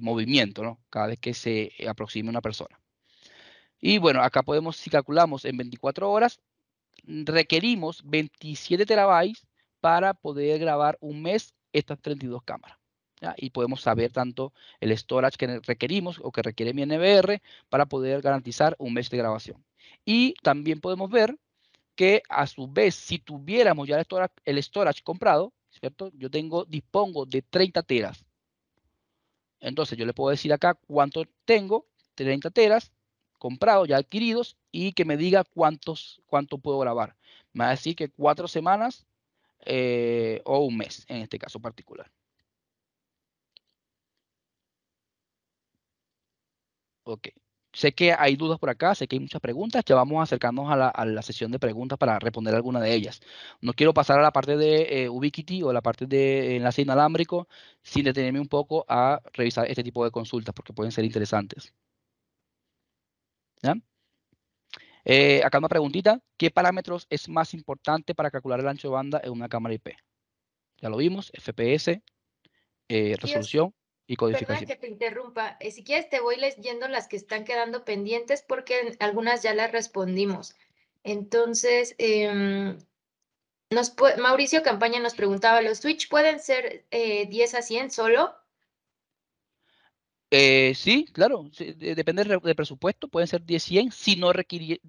Speaker 1: movimiento, ¿no? Cada vez que se aproxime una persona. Y bueno, acá podemos, si calculamos en 24 horas, requerimos 27 terabytes para poder grabar un mes estas 32 cámaras. Y podemos saber tanto el storage que requerimos o que requiere mi NVR para poder garantizar un mes de grabación. Y también podemos ver que a su vez, si tuviéramos ya el storage, el storage comprado, ¿cierto? Yo tengo, dispongo de 30 teras. Entonces yo le puedo decir acá cuánto tengo, 30 teras, comprado, ya adquiridos, y que me diga cuántos, cuánto puedo grabar. Me va a decir que cuatro semanas eh, o un mes, en este caso particular. Ok. Sé que hay dudas por acá, sé que hay muchas preguntas. Ya vamos acercándonos a la, a la sesión de preguntas para responder alguna de ellas. No quiero pasar a la parte de eh, Ubiquiti o la parte de eh, enlace inalámbrico sin detenerme un poco a revisar este tipo de consultas porque pueden ser interesantes. Eh, acá una preguntita, ¿qué parámetros es más importante para calcular el ancho de banda en una cámara IP? Ya lo vimos, FPS, eh, resolución y codificación. que te
Speaker 2: interrumpa, eh, si quieres te voy leyendo las que están quedando pendientes porque algunas ya las respondimos. Entonces, em, Mauricio Campaña nos preguntaba, ¿los switch pueden ser 10 a 100 solo?
Speaker 1: Eh, sí, claro, depende del, presupuesto, pueden ser 10, 100, si no, requiere,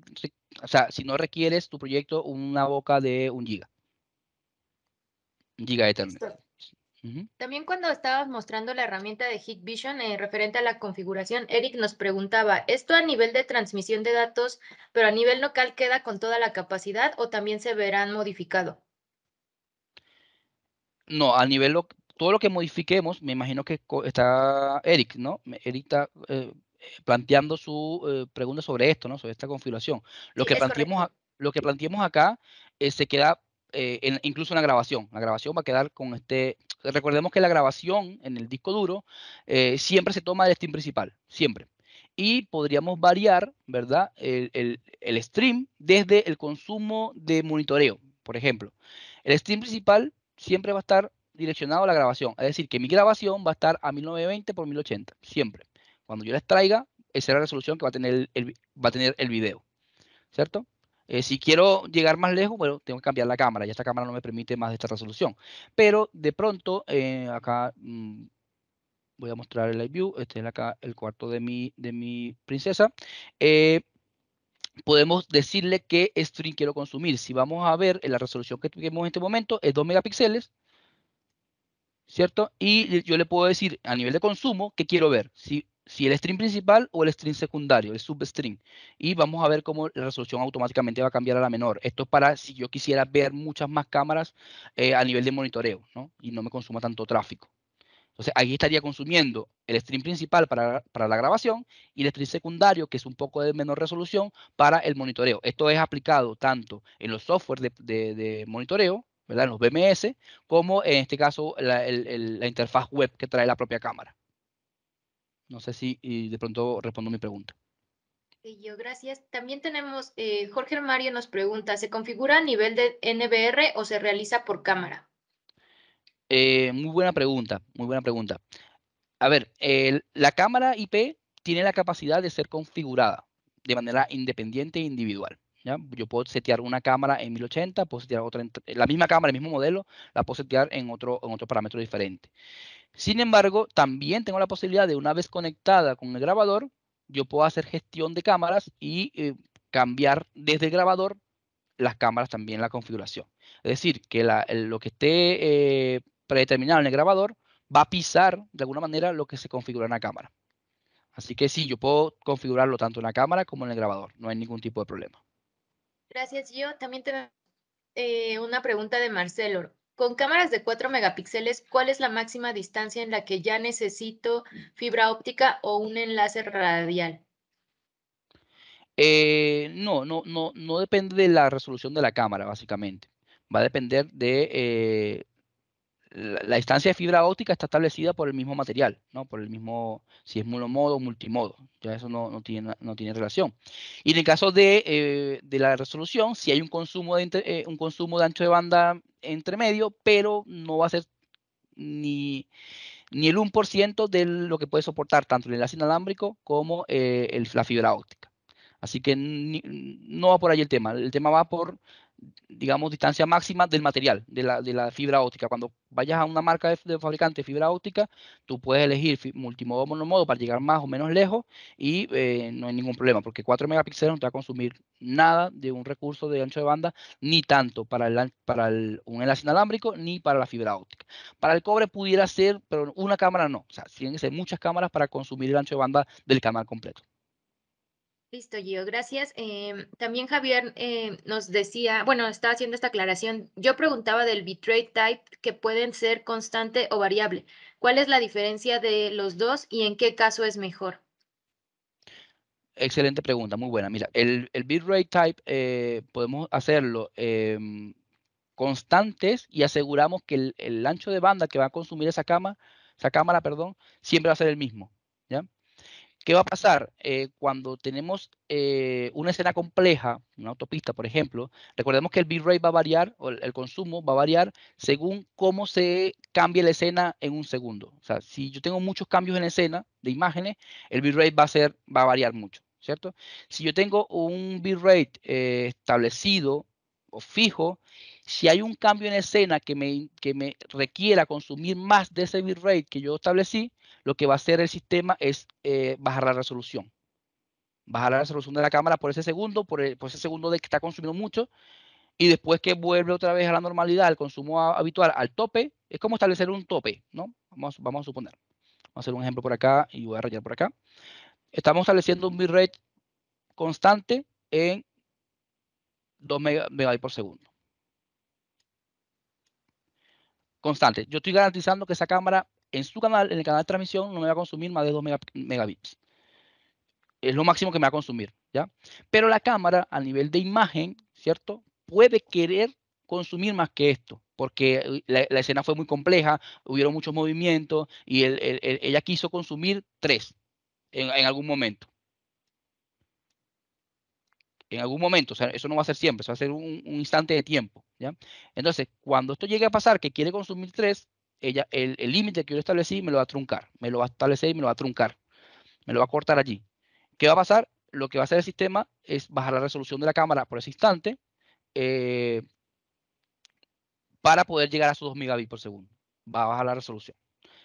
Speaker 1: o sea, si no requieres tu proyecto una boca de un giga. Giga Ethernet.
Speaker 2: También cuando estabas mostrando la herramienta de Vision eh, referente a la configuración, Eric nos preguntaba, ¿esto a nivel de transmisión de datos, pero a nivel local queda con toda la capacidad o también se verán modificado?
Speaker 1: No, a nivel local todo lo que modifiquemos, me imagino que está Eric, ¿no? Eric está eh, planteando su eh, pregunta sobre esto, ¿no? Sobre esta configuración. Lo, que, planteemos, lo que acá eh, se queda incluso en la grabación. La grabación va a quedar con este... Recordemos que la grabación en el disco duro siempre se toma del stream principal, siempre. Y podríamos variar, ¿verdad? el stream desde el consumo de monitoreo, por ejemplo. El stream principal siempre va a estar direccionado a la grabación. Es decir, que mi grabación va a estar a 1920 por 1080, siempre. Cuando yo la extraiga, esa es la resolución que va a tener el, va a tener el video. ¿Cierto? Eh, si quiero llegar más lejos, bueno, tengo que cambiar la cámara. Ya esta cámara no me permite más de esta resolución. Pero de pronto, eh, acá mm, voy a mostrar el live view. Este es acá el cuarto de mi, de mi princesa. Eh, podemos decirle qué stream quiero consumir. Si vamos a ver la resolución que tenemos en este momento, es 2 megapíxeles. ¿cierto? Y yo le puedo decir a nivel de consumo qué quiero ver, si, si el stream principal o el stream secundario, el substream. Y vamos a ver cómo la resolución automáticamente va a cambiar a la menor. Esto es para si yo quisiera ver muchas más cámaras eh, a nivel de monitoreo, ¿no? Y no me consuma tanto tráfico. Entonces, ahí estaría consumiendo el stream principal para, la grabación y el stream secundario, que es un poco de menor resolución, para el monitoreo. Esto es aplicado tanto en los softwares de monitoreo los BMS, como en este caso la, interfaz web que trae la propia cámara. No sé si y de pronto respondo mi pregunta.
Speaker 2: Yo, gracias. También tenemos, eh, Jorge Mario nos pregunta, ¿se configura a nivel de NBR o se realiza por cámara?
Speaker 1: Eh, muy buena pregunta, muy buena pregunta. A ver, la cámara IP tiene la capacidad de ser configurada de manera independiente e individual. Yo puedo setear una cámara en 1080, puedo setear otra, la misma cámara, el mismo modelo, la puedo setear en otro, en otro parámetro diferente. Sin embargo, también tengo la posibilidad de una vez conectada con el grabador, yo puedo hacer gestión de cámaras y eh, cambiar desde el grabador las cámaras también la configuración. Es decir, que lo que esté eh, predeterminado en el grabador va a pisar de alguna manera lo que se configura en la cámara. Así que sí, yo puedo configurarlo tanto en la cámara como en el grabador. No hay ningún tipo de problema.
Speaker 2: Gracias, Gio. También tengo eh, una pregunta de Marcelo. Con cámaras de 4 megapíxeles, ¿cuál es la máxima distancia en la que ya necesito fibra óptica o un enlace radial?
Speaker 1: Eh, no, no, no, no depende de la resolución de la cámara, básicamente. Va a depender de eh, la, distancia de fibra óptica está establecida por el mismo material, ¿no? Por el mismo, si es monomodo o multimodo, ya eso no, tiene, no tiene relación. Y en el caso de, eh, la resolución, si sí hay un consumo, de, eh, un consumo de ancho de banda entre medio, pero no va a ser ni, el 1% de lo que puede soportar tanto el enlace inalámbrico como eh, la fibra óptica. Así que no va por ahí el tema, el tema va por digamos, distancia máxima del material, de la, de la fibra óptica. Cuando vayas a una marca de, fabricante de fibra óptica, tú puedes elegir multimodo o monomodo para llegar más o menos lejos y eh, no hay ningún problema, porque 4 megapíxeles no te va a consumir nada de un recurso de ancho de banda, ni tanto para, el, para un enlace inalámbrico ni para la fibra óptica. Para el cobre pudiera ser, pero una cámara no. O sea, tienen que ser muchas cámaras para consumir el ancho de banda del canal completo.
Speaker 2: Listo, Gio, gracias. Em, también Javier eh, nos decía, bueno, estaba haciendo esta aclaración. Yo preguntaba del bitrate type que pueden ser constante o variable. ¿Cuál es la diferencia de los dos y en qué caso es mejor?
Speaker 1: Excelente pregunta, muy buena. Mira, el, bitrate type eh, podemos hacerlo em, constantes y aseguramos que el, el, ancho de banda que va a consumir esa, cámara, esa cámara perdón, siempre va a ser el mismo. ¿ya? ¿Qué va a pasar? Eh, cuando tenemos eh, una escena compleja, una autopista, por ejemplo, recordemos que el bitrate va a variar, o el, consumo va a variar según cómo se cambia la escena en un segundo. O sea, si yo tengo muchos cambios en escena de imágenes, el bitrate va a, va a variar mucho, ¿cierto? Si yo tengo un bitrate eh, establecido o fijo si hay un cambio en escena que me, requiera consumir más de ese bitrate que yo establecí, lo que va a hacer el sistema es eh, bajar la resolución. Bajar la resolución de la cámara por ese segundo, por, ese segundo de que está consumiendo mucho, y después que vuelve otra vez a la normalidad, al consumo habitual, al tope, es como establecer un tope, ¿no? Vamos, vamos a suponer. Vamos a hacer un ejemplo por acá y voy a rayar por acá. Estamos estableciendo un bitrate constante en 2 megabytes por segundo. constante. Yo estoy garantizando que esa cámara en su canal, en el canal de transmisión, no me va a consumir más de 2 megabits. Es lo máximo que me va a consumir, ¿ya? Pero la cámara a nivel de imagen, ¿cierto? Puede querer consumir más que esto, porque eh, la, escena fue muy compleja, hubieron muchos movimientos y ella quiso consumir 3 en algún momento en algún momento, o sea, eso no va a ser siempre, eso va a ser un, instante de tiempo, ¿ya? Entonces, cuando esto llegue a pasar que quiere consumir 3, ella, el límite que yo establecí me lo va a truncar, me lo va a establecer y me lo va a truncar, me lo va a cortar allí. ¿Qué va a pasar? Lo que va a hacer el sistema es bajar la resolución de la cámara por ese instante eh, para poder llegar a sus 2 megabits por segundo. Va a bajar la resolución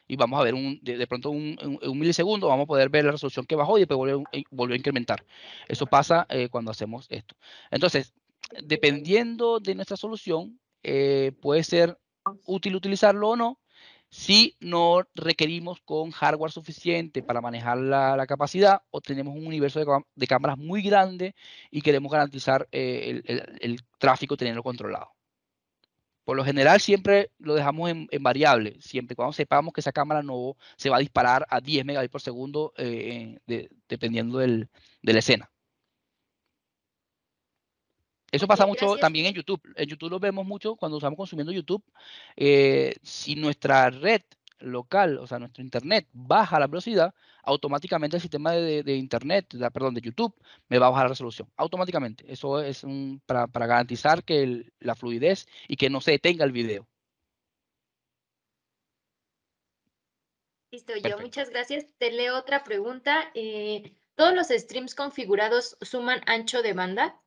Speaker 1: y vamos a ver de, pronto un, milisegundo, vamos a poder ver la resolución que bajó y después eh, volvió, a incrementar. Eso pasa eh, cuando hacemos esto. Entonces, dependiendo de nuestra solución, eh, puede ser útil utilizarlo o no, si no requerimos con hardware suficiente para manejar la, capacidad o tenemos un universo de, cámaras muy grande y queremos garantizar el, el, tráfico, tenerlo controlado. Por lo general siempre lo dejamos en, variable, siempre cuando sepamos que esa cámara no se va a disparar a 10 megabits por segundo eh, dependiendo de la escena. Eso pasa mucho también en YouTube. En YouTube lo vemos mucho cuando estamos consumiendo YouTube. Eh, si nuestra red local, o sea, nuestro internet baja la velocidad, automáticamente el sistema de, internet, perdón, de YouTube, me va a bajar la resolución, automáticamente. Eso es un, para, garantizar que la fluidez y que no se detenga el video.
Speaker 2: Listo, yo muchas gracias. Te leo otra pregunta. Eh, ¿Todos los streams configurados suman ancho de banda?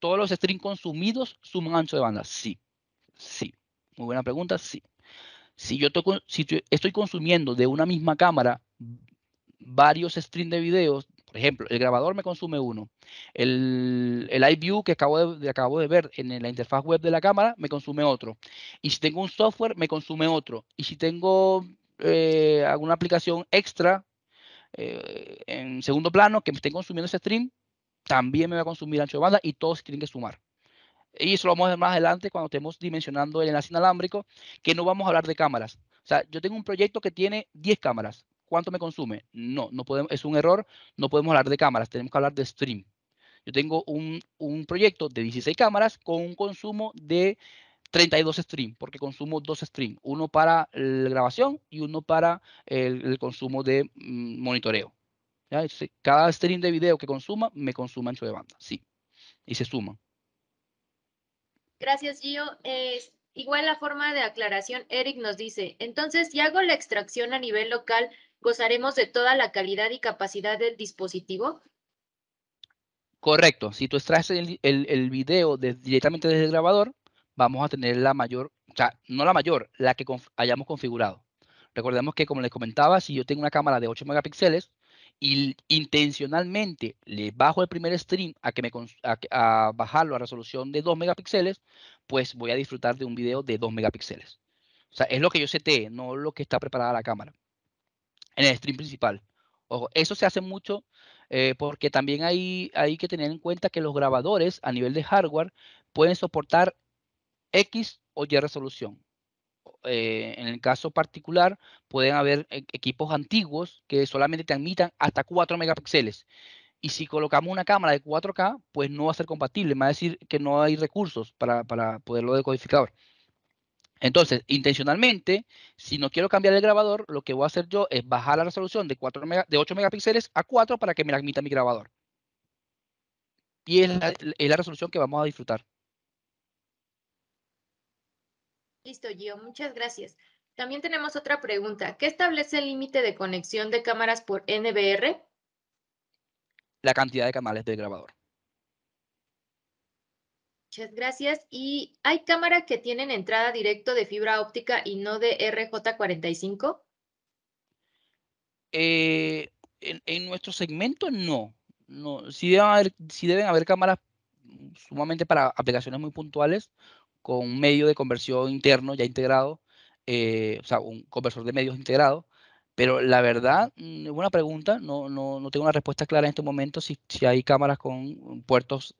Speaker 1: Todos los streams consumidos suman ancho de banda, sí, sí. Muy buena pregunta. Sí. Si yo estoy consumiendo de una misma cámara varios streams de videos, por ejemplo, el grabador me consume uno, el, el iView que acabo de, ver en la interfaz web de la cámara me consume otro, y si tengo un software me consume otro, y si tengo eh, alguna aplicación extra eh, en segundo plano que me esté consumiendo ese stream, también me va a consumir ancho de banda y todos tienen que sumar. Y eso lo vamos a ver más adelante cuando estemos dimensionando el enlace inalámbrico, que no vamos a hablar de cámaras. O sea, yo tengo un proyecto que tiene 10 cámaras. ¿Cuánto me consume? No, no podemos, es un error, no podemos hablar de cámaras, tenemos que hablar de stream. Yo tengo un, proyecto de 16 cámaras con un consumo de 32 streams, porque consumo dos streams, uno para la grabación y uno para el, consumo de mm, monitoreo. Cada stream de video que consuma, me consuma ancho de banda, sí, y se suma.
Speaker 2: Gracias, Gio. igual la forma de aclaración, Eric nos dice, entonces, si hago la extracción a nivel local, ¿gozaremos de toda la calidad y capacidad del dispositivo?
Speaker 1: Correcto. Si tú extraes el, video directamente desde el grabador, vamos a tener la mayor, o sea, no la mayor, la que hayamos configurado. Recordemos que, como les comentaba, si yo tengo una cámara de 8 megapíxeles, y intencionalmente le bajo el primer stream a que me bajarlo a resolución de 2 megapíxeles, pues voy a disfrutar de un video de 2 megapíxeles. O sea, es lo que yo sete no lo que está preparada la cámara en el stream principal. Ojo, eso se hace mucho eh, porque también hay, hay que tener en cuenta que los grabadores a nivel de hardware pueden soportar X o Y resolución. Eh, en el caso particular, pueden haber e-, equipos antiguos que solamente te admitan hasta 4 megapíxeles. Y si colocamos una cámara de 4K, pues no va a ser compatible, va a decir que no hay recursos para, poderlo decodificar. Entonces, intencionalmente, si no quiero cambiar el grabador, lo que voy a hacer yo es bajar la resolución de, 4 de 8 megapíxeles a 4 para que me la admita mi grabador. Y es la resolución que vamos a disfrutar.
Speaker 2: Listo, Gio, muchas gracias. También tenemos otra pregunta. ¿Qué establece el límite de conexión de cámaras por NBR?
Speaker 1: La cantidad de canales del grabador.
Speaker 2: Muchas gracias. ¿Y hay cámaras que tienen entrada directo de fibra óptica y no de RJ45?
Speaker 1: Eh, en, nuestro segmento no. Si sí deben haber cámaras sumamente para aplicaciones muy puntuales con un medio de conversión interno ya integrado, eh, o sea, un conversor de medios integrado. Pero la verdad, mm, es una pregunta, no, no, no, tengo una respuesta clara en este momento si, si hay cámaras con puertos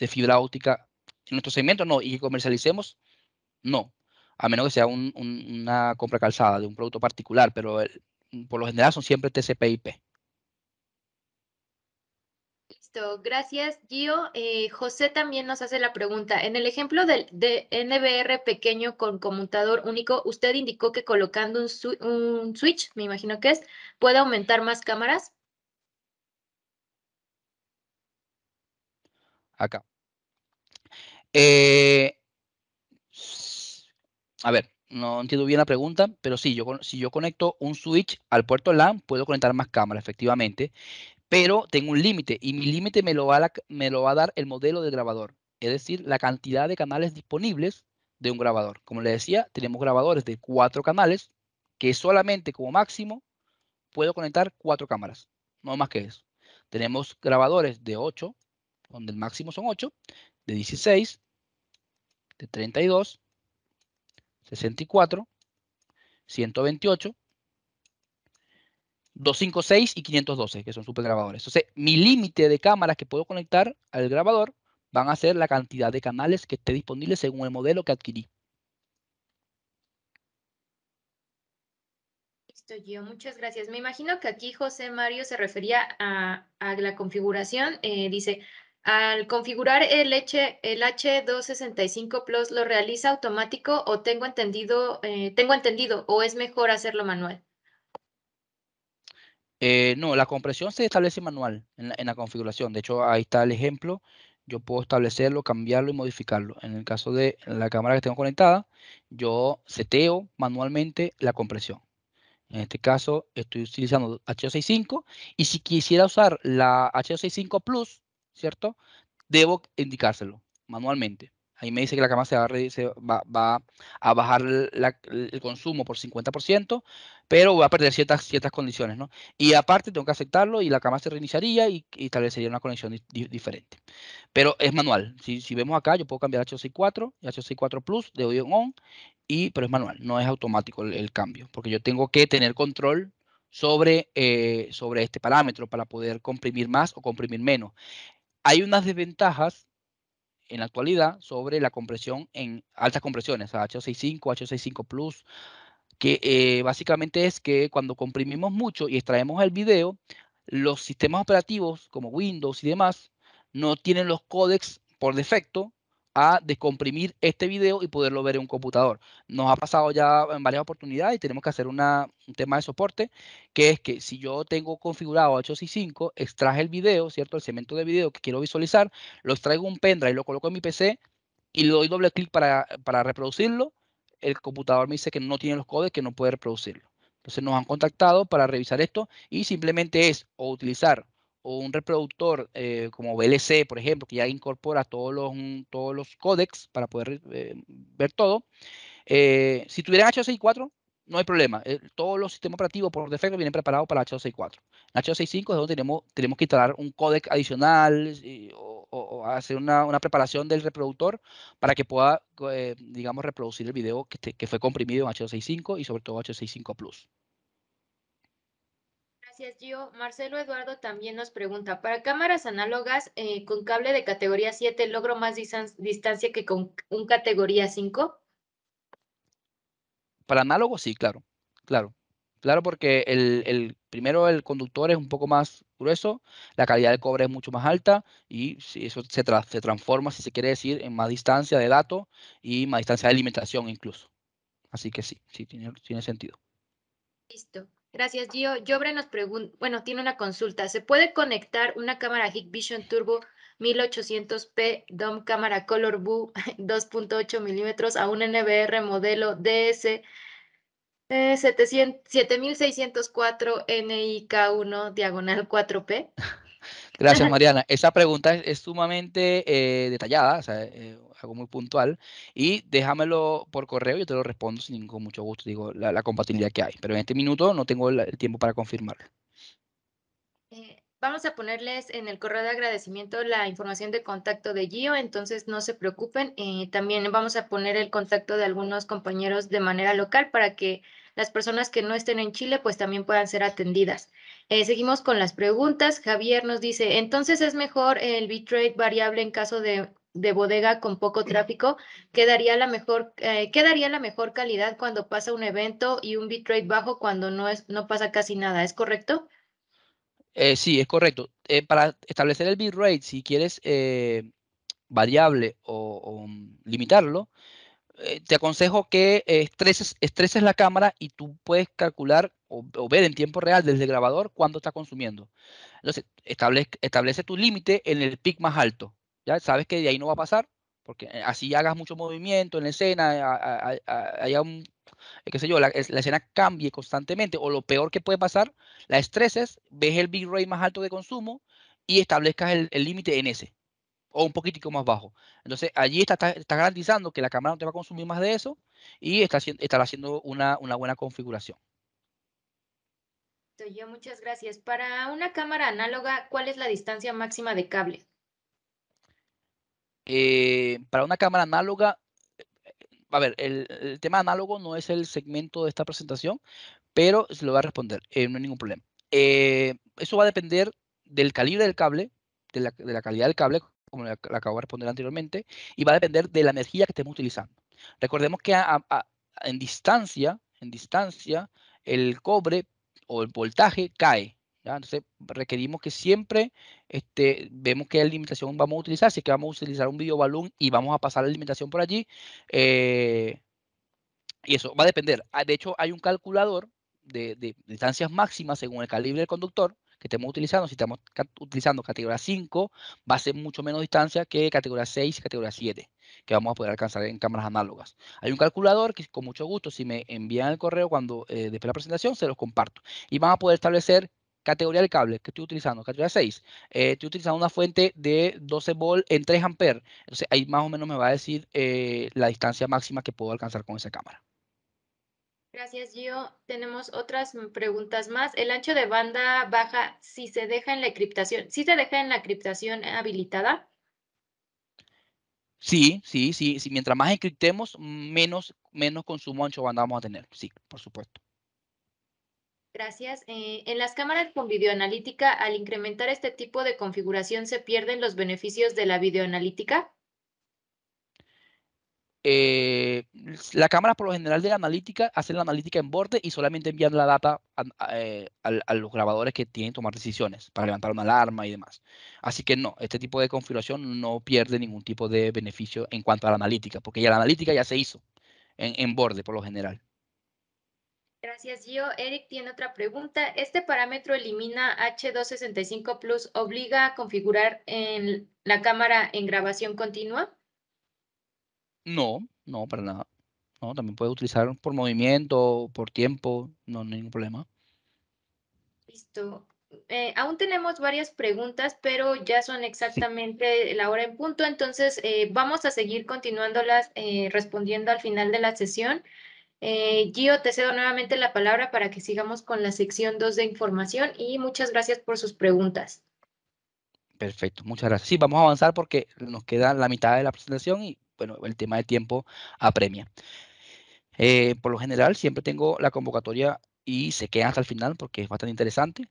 Speaker 1: de fibra óptica en nuestro segmento, no, y comercialicemos, no, a menos que sea una compra calzada de un producto particular, pero por lo general son siempre TCP/IP
Speaker 2: gracias Gio. Eh, José también nos hace la pregunta. En el ejemplo del de NBR pequeño con conmutador único, usted indicó que colocando un, switch, me imagino que es, puede aumentar más cámaras.
Speaker 1: Acá. Eh, a ver, no entiendo bien la pregunta, pero sí, yo, si yo conecto un switch al puerto LAN, puedo conectar más cámaras, efectivamente pero tengo un límite y mi límite me, lo va a, dar el modelo del grabador, es decir, la cantidad de canales disponibles de un grabador. Como les decía, tenemos grabadores de cuatro canales que solamente como máximo puedo conectar cuatro cámaras, no más que eso. Tenemos grabadores de 8, donde el máximo son 8, de 16, de 32, 64, 128, 256 y 512, que son super grabadores Entonces, mi límite de cámaras que puedo conectar al grabador van a ser la cantidad de canales que esté disponible según el modelo que adquirí.
Speaker 2: Listo, yo. muchas gracias. Me imagino que aquí José Mario se refería a, la configuración. Eh, dice, al configurar el, H, el H265 Plus, ¿lo realiza automático o tengo entendido, eh, tengo entendido o es mejor hacerlo manual?
Speaker 1: Eh, no, la compresión se establece manual en la, configuración. De hecho, ahí está el ejemplo. Yo puedo establecerlo, cambiarlo y modificarlo. En el caso de la cámara que tengo conectada, yo seteo manualmente la compresión. En este caso, estoy utilizando h 6.5 y si quisiera usar la h 6.5 Plus, ¿cierto? Debo indicárselo manualmente. Ahí me dice que la cámara se va, a bajar el consumo por 50%, pero va a perder ciertas, ciertas condiciones, ¿no? Y aparte tengo que aceptarlo y la cama se reiniciaría y, establecería tal vez sería una conexión diferente. Pero es manual. Si, vemos acá, yo puedo cambiar h 64 y h 64 Plus de hoy on, y, pero es manual, no es automático el, cambio, porque yo tengo que tener control sobre, eh, sobre este parámetro para poder comprimir más o comprimir menos. Hay unas desventajas en la actualidad sobre la compresión en altas compresiones, H65, H65 Plus, que eh, básicamente es que cuando comprimimos mucho y extraemos el video, los sistemas operativos como Windows y demás no tienen los codecs por defecto a descomprimir este video y poderlo ver en un computador. Nos ha pasado ya en varias oportunidades y tenemos que hacer un tema de soporte, que es que si yo tengo configurado 865, extraje el video, ¿cierto? El segmento de video que quiero visualizar, lo extraigo un pendrive, lo coloco en mi PC y le doy doble clic para reproducirlo el computador me dice que no tiene los codes, que no puede reproducirlo. Entonces nos han contactado para revisar esto y simplemente es o utilizar o un reproductor eh, como VLC, por ejemplo, que ya incorpora todos los, mm, todos los para poder eh, ver todo. Eh, si tuvieran h 64 no hay problema. Eh, todos los sistemas operativos por defecto vienen preparados para H264. En h tenemos, tenemos que instalar un codec adicional o, hacer una, preparación del reproductor para que pueda, eh, digamos, reproducir el video que, que, fue comprimido en h y sobre todo h Plus.
Speaker 2: Gracias, Gio. Marcelo Eduardo también nos pregunta, para cámaras análogas eh, con cable de categoría 7, ¿logro más distancia que con un categoría 5?
Speaker 1: Para análogo, sí, claro. Claro. Claro, porque el, primero el conductor es un poco más grueso, la calidad del cobre es mucho más alta y eso se, se transforma, si se quiere decir, en más distancia de datos y más distancia de alimentación incluso. Así que sí, sí, tiene, sentido.
Speaker 2: Listo. Gracias, Gio. Jobre nos pregunta, bueno, tiene una consulta. ¿Se puede conectar una cámara Hikvision Turbo 1800p DOM cámara Color blue 2.8 milímetros a un NBR modelo DS 7604 NIK1 diagonal 4P.
Speaker 1: Gracias, Mariana. Esa pregunta es, sumamente eh, detallada, eh, algo muy puntual. Y déjamelo por correo, yo te lo respondo sin, con mucho gusto, digo, la, compatibilidad que hay. Pero en este minuto no tengo el, tiempo para confirmarla
Speaker 2: eh, vamos a ponerles en el correo de agradecimiento la información de contacto de Gio, entonces no se preocupen. Eh, también vamos a poner el contacto de algunos compañeros de manera local para que las personas que no estén en Chile pues también puedan ser atendidas. Eh, seguimos con las preguntas. Javier nos dice, entonces es mejor el bitrate variable en caso de, bodega con poco tráfico, ¿qué daría, la mejor, eh, la mejor calidad cuando pasa un evento y un bitrate bajo cuando no, es, no pasa casi nada? ¿Es correcto?
Speaker 1: Eh, sí, es correcto. Eh, para establecer el bitrate, si quieres eh, variable o, mm, limitarlo, te aconsejo que estreses, la cámara y tú puedes calcular o, ver en tiempo real desde el grabador cuándo está consumiendo. Entonces, establece, establece tu límite en el pic más alto. Ya sabes que de ahí no va a pasar porque eh, así hagas mucho movimiento en la escena, haya un, eh, qué sé yo, la, escena cambie constantemente, o lo peor que puede pasar, la estreses, ves el big rate más alto de consumo y establezcas el límite en ese, o un poquitico más bajo. Entonces allí estás garantizando que la cámara no te va a consumir más de eso y estará haciendo una, buena configuración.
Speaker 2: Yo, muchas gracias. Para una cámara análoga, ¿cuál es la distancia máxima de cable?
Speaker 1: Eh, para una cámara análoga, a ver, el, tema análogo no es el segmento de esta presentación, pero se lo va a responder, eh, no hay ningún problema. Eh, eso va a depender del calibre del cable, de la, calidad del cable, como le, acabo de responder anteriormente, y va a depender de la energía que estemos utilizando. Recordemos que en distancia, en distancia, el cobre o el voltaje cae, entonces, requerimos que siempre este, vemos qué alimentación vamos a utilizar. Si es que vamos a utilizar un video videobalón y vamos a pasar la alimentación por allí. Eh, y eso va a depender. Ah, de hecho, hay un calculador de, distancias máximas según el calibre del conductor que estemos utilizando. Si estamos utilizando categoría 5, va a ser mucho menos distancia que categoría 6 y categoría 7, que vamos a poder alcanzar en cámaras análogas. Hay un calculador que con mucho gusto, si me envían el correo cuando eh, después de la presentación, se los comparto. Y van a poder establecer categoría del cable que estoy utilizando, categoría 6, eh, estoy utilizando una fuente de 12 volt en 3 amperes. Entonces ahí más o menos me va a decir eh, la distancia máxima que puedo alcanzar con esa cámara.
Speaker 2: Gracias, Gio. Tenemos otras preguntas más. El ancho de banda baja, si se deja en la encriptación, si se deja en la encriptación habilitada.
Speaker 1: Sí, sí, sí, sí. Mientras más encriptemos, menos, menos consumo ancho de banda vamos a tener. Sí, por supuesto.
Speaker 2: Gracias. Eh, en las cámaras con videoanalítica, al incrementar este tipo de configuración, ¿se pierden los beneficios de la videoanalítica?
Speaker 1: Eh, la cámara por lo general de la analítica hace la analítica en borde y solamente envían la data eh, a, los grabadores que tienen que tomar decisiones para levantar una alarma y demás. Así que no, este tipo de configuración no pierde ningún tipo de beneficio en cuanto a la analítica, porque ya la analítica ya se hizo en borde por lo general.
Speaker 2: Gracias, Gio. Eric tiene otra pregunta. ¿Este parámetro elimina H265 Plus obliga a configurar en la cámara en grabación continua?
Speaker 1: No, no, para nada. No, también puede utilizar por movimiento, por tiempo, no, hay ningún problema.
Speaker 2: Listo. Eh, aún tenemos varias preguntas, pero ya son exactamente la hora en punto, entonces eh, vamos a seguir continuándolas eh, respondiendo al final de la sesión. Eh, Gio, te cedo nuevamente la palabra para que sigamos con la sección 2 de información y muchas gracias por sus preguntas.
Speaker 1: Perfecto, muchas gracias. Sí, vamos a avanzar porque nos queda la mitad de la presentación y bueno, el tema de tiempo apremia. Eh, por lo general, siempre tengo la convocatoria y se queda hasta el final porque es bastante interesante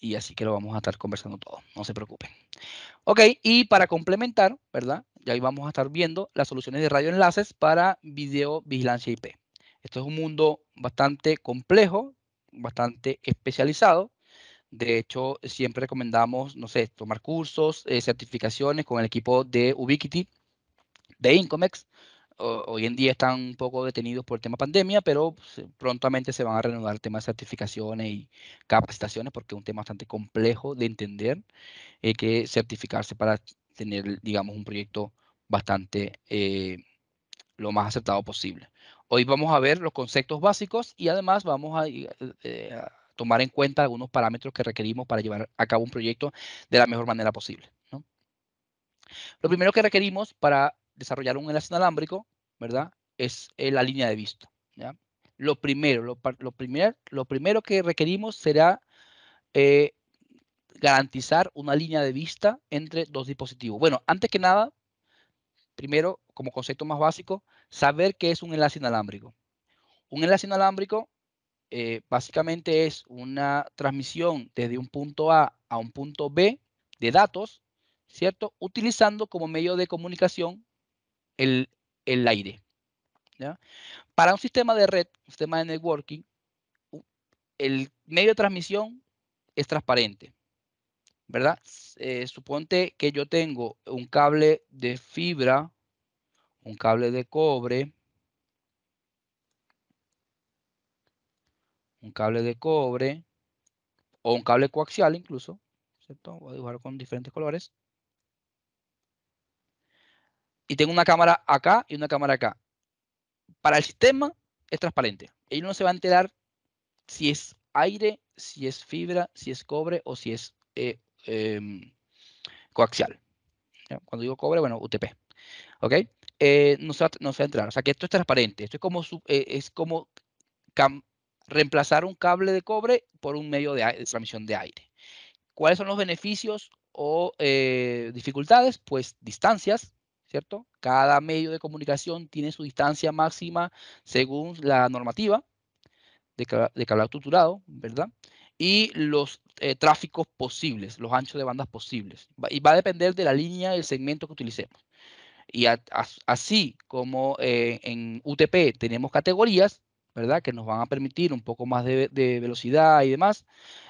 Speaker 1: y así que lo vamos a estar conversando todo, no se preocupen. Ok, y para complementar, ¿verdad? Ya ahí vamos a estar viendo las soluciones de radioenlaces para video vigilancia IP. Esto es un mundo bastante complejo, bastante especializado. De hecho, siempre recomendamos, no sé, tomar cursos, eh, certificaciones con el equipo de Ubiquiti, de Incomex. hoy en día están un poco detenidos por el tema pandemia, pero pues, eh, prontamente se van a reanudar temas de certificaciones y capacitaciones porque es un tema bastante complejo de entender. que certificarse para tener, digamos, un proyecto bastante eh, lo más aceptado posible. Hoy vamos a ver los conceptos básicos y además vamos eh, eh, a, tomar en cuenta algunos parámetros que requerimos para llevar a cabo un proyecto de la mejor manera posible. Lo primero que requerimos para desarrollar un enlace inalámbrico, ¿verdad? Es eh, la línea de vista. Lo primero, lo, lo primero que requerimos será garantizar una línea de vista entre dos dispositivos. Bueno, antes que nada, primero como concepto más básico, saber qué es un enlace inalámbrico. Un enlace inalámbrico eh, básicamente es una transmisión desde un punto A a un punto B de datos, ¿cierto? Utilizando como medio de comunicación el, el aire. Para un sistema de red, un sistema de networking, el medio de transmisión es transparente, ¿verdad? Eh, suponte que yo tengo un cable de fibra un cable de cobre, un cable de cobre o un cable coaxial incluso, Voy a dibujar con diferentes colores. Y tengo una cámara acá y una cámara acá. Para el sistema es transparente. Y no se va a enterar si es aire, si es fibra, si es cobre o si es eh, em, coaxial. Cuando digo cobre, bueno, UTP. ¿Ok? Eh, no, se va, a entrar. O sea, que esto es transparente. Esto es como, eh, es como reemplazar un cable de cobre por un medio de, transmisión de aire. ¿Cuáles son los beneficios o eh, dificultades? Pues distancias, ¿cierto? Cada medio de comunicación tiene su distancia máxima según la normativa de, de cableado estructurado, ¿verdad? Y los tráficos posibles, los anchos de bandas posibles. y va a depender de la línea del segmento que utilicemos. Y así como eh, en UTP tenemos categorías, ¿verdad? Que nos van a permitir un poco más de, velocidad y demás.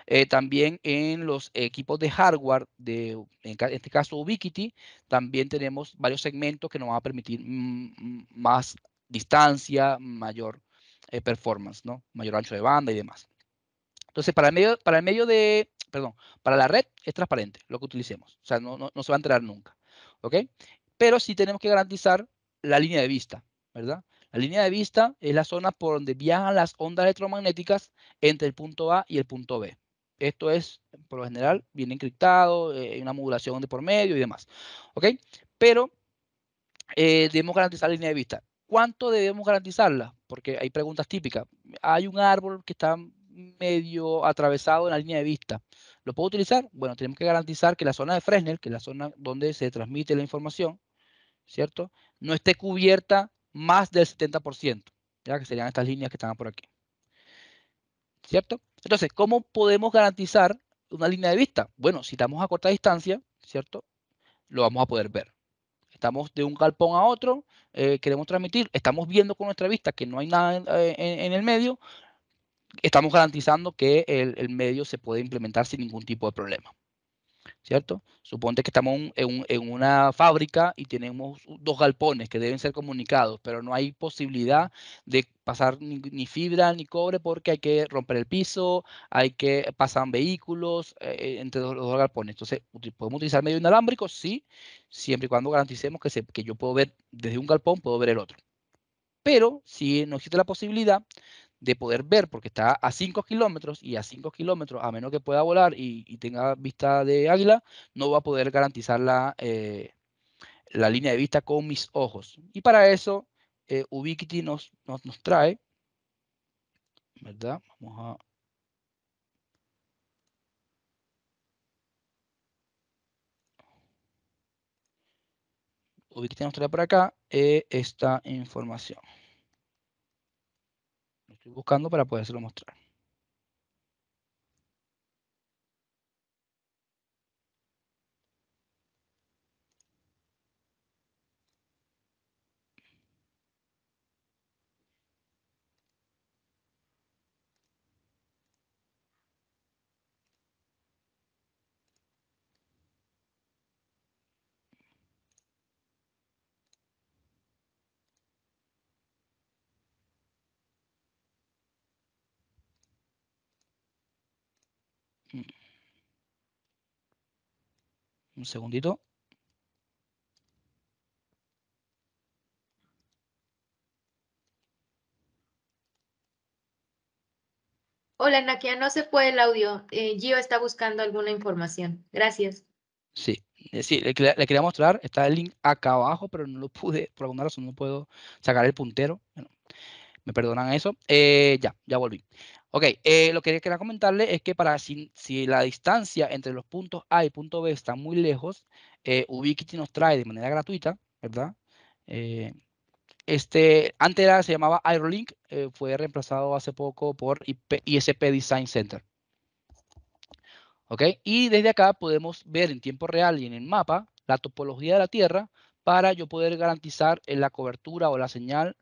Speaker 1: Eh, también en los equipos de hardware, de, en, este caso Ubiquiti, también tenemos varios segmentos que nos van a permitir mm, mm, más distancia, mayor eh, performance, ¿no? Mayor ancho de banda y demás. Entonces, para el medio, para el medio de, perdón, para la red es transparente lo que utilicemos. O sea, no, no, no se va a enterar nunca. ¿Ok? pero sí tenemos que garantizar la línea de vista, ¿verdad? La línea de vista es la zona por donde viajan las ondas electromagnéticas entre el punto A y el punto B. Esto es, por lo general, bien encriptado, hay eh, una modulación de por medio y demás. ¿Ok? Pero eh, debemos garantizar la línea de vista. ¿Cuánto debemos garantizarla? Porque hay preguntas típicas. Hay un árbol que está medio atravesado en la línea de vista. ¿Lo puedo utilizar? Bueno, tenemos que garantizar que la zona de Fresnel, que es la zona donde se transmite la información, ¿cierto? No esté cubierta más del 70%, ya que serían estas líneas que están por aquí. ¿Cierto? Entonces, ¿cómo podemos garantizar una línea de vista? Bueno, si estamos a corta distancia, ¿cierto? Lo vamos a poder ver. Estamos de un galpón a otro, eh, queremos transmitir, estamos viendo con nuestra vista que no hay nada eh, en, el medio, estamos garantizando que el, el medio se puede implementar sin ningún tipo de problema. ¿cierto? Suponte que estamos en, una fábrica y tenemos dos galpones que deben ser comunicados, pero no hay posibilidad de pasar ni, fibra ni cobre porque hay que romper el piso, hay que pasar vehículos eh, eh, entre los, dos galpones. Entonces, ¿podemos utilizar medio inalámbrico? Sí, siempre y cuando garanticemos que, que yo puedo ver desde un galpón, puedo ver el otro. Pero si no existe la posibilidad, de poder ver, porque está a 5 kilómetros y a 5 kilómetros, a menos que pueda volar y, tenga vista de águila, no va a poder garantizar la, eh, la línea de vista con mis ojos. Y para eso, eh, Ubiquiti nos, nos, trae, ¿verdad? Vamos a nos trae por acá eh, esta información estoy buscando para podérselo mostrar. Un segundito.
Speaker 2: Hola, Nakia, no se puede el audio. Eh, Gio está buscando alguna información. Gracias.
Speaker 1: Sí, eh, sí le, quería mostrar, está el link acá abajo, pero no lo pude, por alguna razón no puedo sacar el puntero. Bueno, me perdonan eso. Eh, ya, ya volví. Ok, eh, lo que quería comentarle es que para si, la distancia entre los puntos A y punto B está muy lejos, eh, Ubiquiti nos trae de manera gratuita, ¿verdad? Eh, este, antes se llamaba Aerolink, eh, fue reemplazado hace poco por ISP Design Center. ¿Ok? Y desde acá podemos ver en tiempo real y en el mapa la topología de la Tierra para yo poder garantizar la cobertura o la señal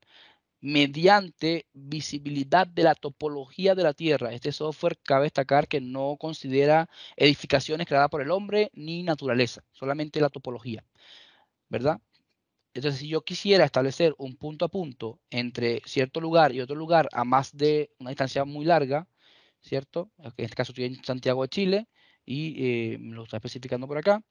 Speaker 1: mediante visibilidad de la topología de la Tierra. Este software cabe destacar que no considera edificaciones creadas por el hombre ni naturaleza, solamente la topología, ¿verdad? Entonces, si yo quisiera establecer un punto a punto entre cierto lugar y otro lugar a más de una distancia muy larga, ¿cierto? En este caso estoy en Santiago de Chile y eh, lo está especificando por acá.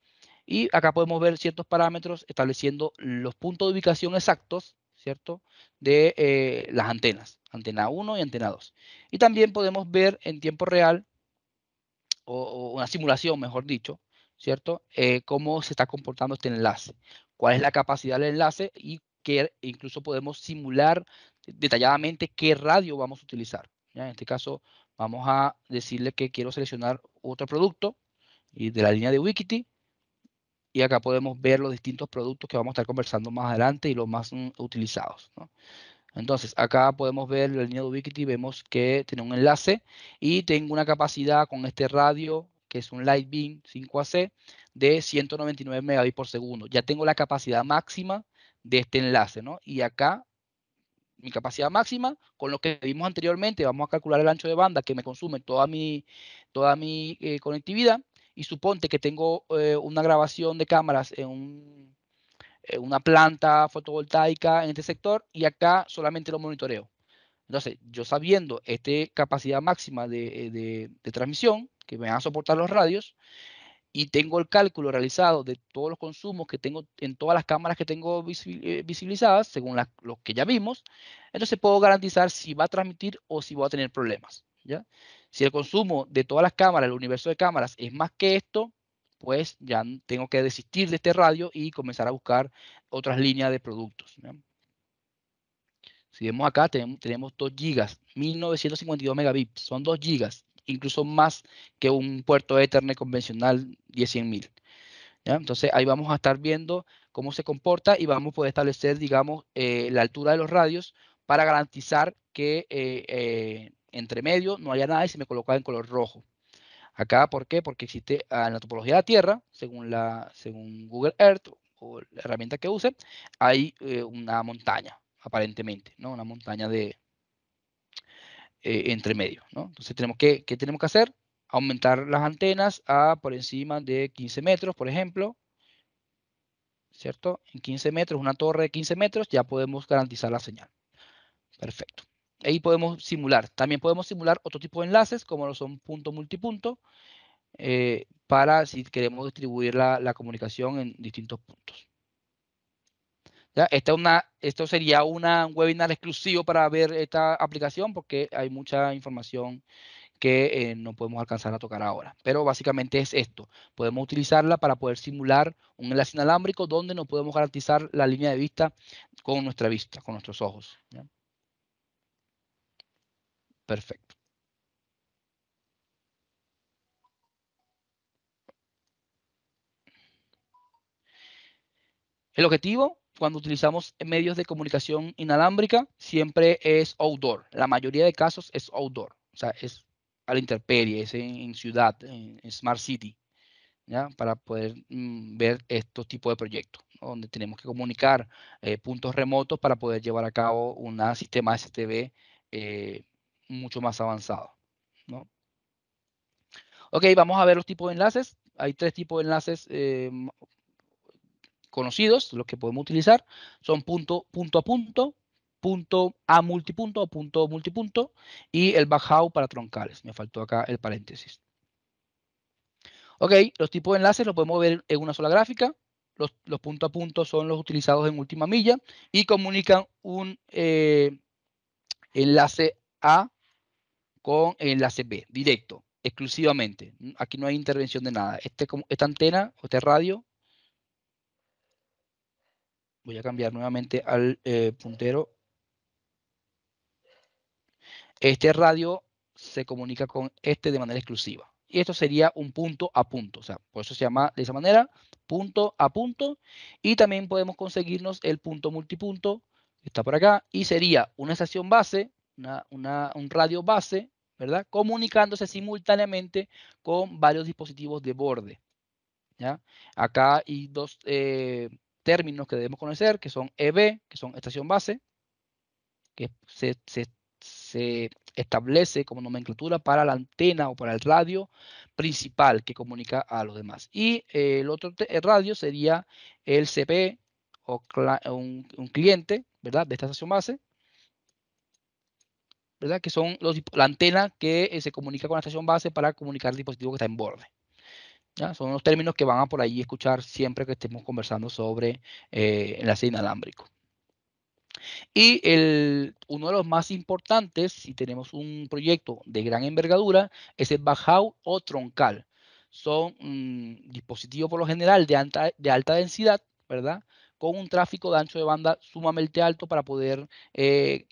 Speaker 1: Y acá podemos ver ciertos parámetros estableciendo los puntos de ubicación exactos ¿cierto? De eh, las antenas, antena 1 y antena 2. Y también podemos ver en tiempo real, o, una simulación, mejor dicho, ¿cierto? Eh, cómo se está comportando este enlace, cuál es la capacidad del enlace y que incluso podemos simular detalladamente qué radio vamos a utilizar. En este caso, vamos a decirle que quiero seleccionar otro producto y de la línea de Wikity y acá podemos ver los distintos productos que vamos a estar conversando más adelante y los más mm, utilizados. Entonces, acá podemos ver la línea de Ubiquiti, vemos que tiene un enlace y tengo una capacidad con este radio, que es un Light Beam 5AC, de 199 megabits por segundo. Ya tengo la capacidad máxima de este enlace, Y acá, mi capacidad máxima, con lo que vimos anteriormente, vamos a calcular el ancho de banda que me consume toda mi, toda mi eh, conectividad y suponte que tengo eh, una grabación de cámaras en, eh, una planta fotovoltaica en este sector y acá solamente lo monitoreo. Entonces, yo sabiendo esta capacidad máxima eh, de, transmisión que me van a soportar los radios y tengo el cálculo realizado de todos los consumos que tengo en todas las cámaras que tengo visibilizadas, según los lo que ya vimos, entonces puedo garantizar si va a transmitir o si va a tener problemas. ¿ya? Si el consumo de todas las cámaras, el universo de cámaras, es más que esto, pues ya tengo que desistir de este radio y comenzar a buscar otras líneas de productos. Si vemos acá, tenemos, 2 gigas, 1952 megabits, son 2 gigas, incluso más que un puerto Ethernet convencional 100.000. Entonces ahí vamos a estar viendo cómo se comporta y vamos a poder establecer, digamos, eh, la altura de los radios para garantizar que eh, eh, entre medio no haya nada y se me colocaba en color rojo. Acá, ¿por qué? Porque existe ah, en la topología de la Tierra, según, Google Earth o la herramienta que use, hay eh, una montaña, aparentemente, ¿no? Una montaña de eh, entre medio, ¿no? Entonces, tenemos que, ¿qué tenemos que hacer? Aumentar las antenas a por encima de 15 metros, por ejemplo, ¿cierto? En 15 metros, una torre de 15 metros, ya podemos garantizar la señal. Perfecto. Ahí podemos simular. También podemos simular otro tipo de enlaces, como lo son punto multipunto, eh, para si queremos distribuir la, comunicación en distintos puntos. ¿Ya? Esta una, esto sería un webinar exclusivo para ver esta aplicación, porque hay mucha información que eh, no podemos alcanzar a tocar ahora. Pero básicamente es esto. Podemos utilizarla para poder simular un enlace inalámbrico donde no podemos garantizar la línea de vista con nuestra vista, con nuestros ojos. Perfecto. El objetivo cuando utilizamos medios de comunicación inalámbrica siempre es outdoor. La mayoría de casos es outdoor. O sea, es a la intemperie, es en, ciudad, en, Smart City, ¿ya? para poder mm, ver estos tipos de proyectos, donde tenemos que comunicar eh, puntos remotos para poder llevar a cabo un sistema STV mucho más avanzado. Ok, vamos a ver los tipos de enlaces. Hay tres tipos de enlaces eh, conocidos, los que podemos utilizar. Son punto, punto a punto, punto a multipunto o punto multipunto y el bajado para troncales. Me faltó acá el paréntesis. Ok, los tipos de enlaces los podemos ver en una sola gráfica. Los, punto a punto son los utilizados en última milla y comunican un eh, enlace A con enlace B, directo, exclusivamente. Aquí no hay intervención de nada. Este, esta antena o este radio, voy a cambiar nuevamente al eh, puntero. Este radio se comunica con este de manera exclusiva. Y esto sería un punto a punto. O sea, por eso se llama de esa manera, punto a punto. Y también podemos conseguirnos el punto multipunto, que está por acá. Y sería una estación base, un radio base, ¿verdad? Comunicándose simultáneamente con varios dispositivos de borde. Acá hay dos eh, términos que debemos conocer, que son EB, que son estación base, que se, establece como nomenclatura para la antena o para el radio principal que comunica a los demás. Y el otro radio sería el CP o un, un, cliente, ¿verdad? De esta estación base, ¿verdad? Que son los, la antena que eh, se comunica con la estación base para comunicar el dispositivo que está en borde. ¿ya? Son los términos que van a por ahí escuchar siempre que estemos conversando sobre eh, el enlace inalámbrico. Y el, uno de los más importantes, si tenemos un proyecto de gran envergadura, es el bajau o troncal. Son mm, dispositivos por lo general de alta, de alta densidad, ¿verdad? Con un tráfico de ancho de banda sumamente alto para poder eh,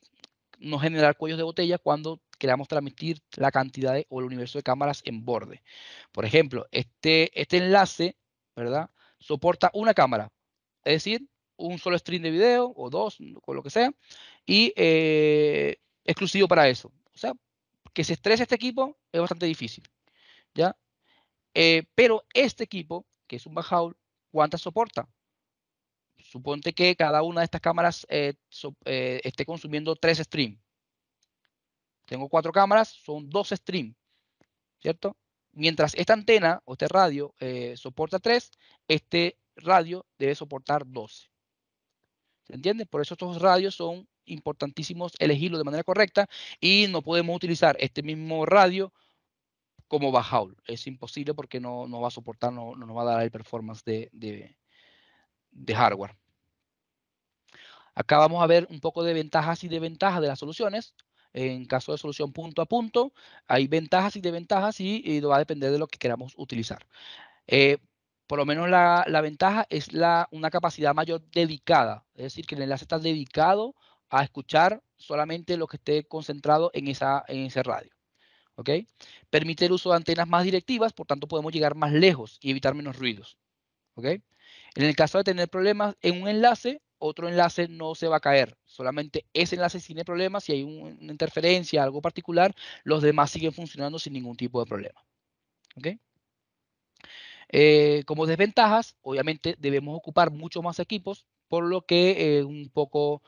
Speaker 1: no generar cuellos de botella cuando queramos transmitir la cantidad o el universo de cámaras en borde. Por ejemplo, este, este enlace, ¿verdad? Soporta una cámara, es decir, un solo stream de video o dos, con lo que sea, y eh, exclusivo para eso. O sea, que se estrese este equipo es bastante difícil, ¿ya? Eh, pero este equipo, que es un bajaul, ¿cuántas soporta? Suponte que cada una de estas cámaras eh, eh, esté consumiendo tres streams. Tengo cuatro cámaras, son dos streams, ¿cierto? Mientras esta antena o este radio eh, soporta tres, este radio debe soportar 12. ¿Se entiende? Por eso estos radios son importantísimos elegirlos de manera correcta y no podemos utilizar este mismo radio como bajaul. Es imposible porque no, va a soportar, no, nos va a dar el performance de, de hardware. Acá vamos a ver un poco de ventajas y desventajas de las soluciones. En caso de solución punto a punto, hay ventajas y desventajas y, y va a depender de lo que queramos utilizar. Eh, por lo menos la, ventaja es la, una capacidad mayor dedicada, es decir, que el enlace está dedicado a escuchar solamente lo que esté concentrado en, esa, en ese radio. Permite el uso de antenas más directivas, por tanto podemos llegar más lejos y evitar menos ruidos. En el caso de tener problemas en un enlace, otro enlace no se va a caer. Solamente ese enlace tiene problemas, si hay una interferencia, algo particular, los demás siguen funcionando sin ningún tipo de problema. Eh, como desventajas, obviamente debemos ocupar mucho más equipos, por lo que es un poco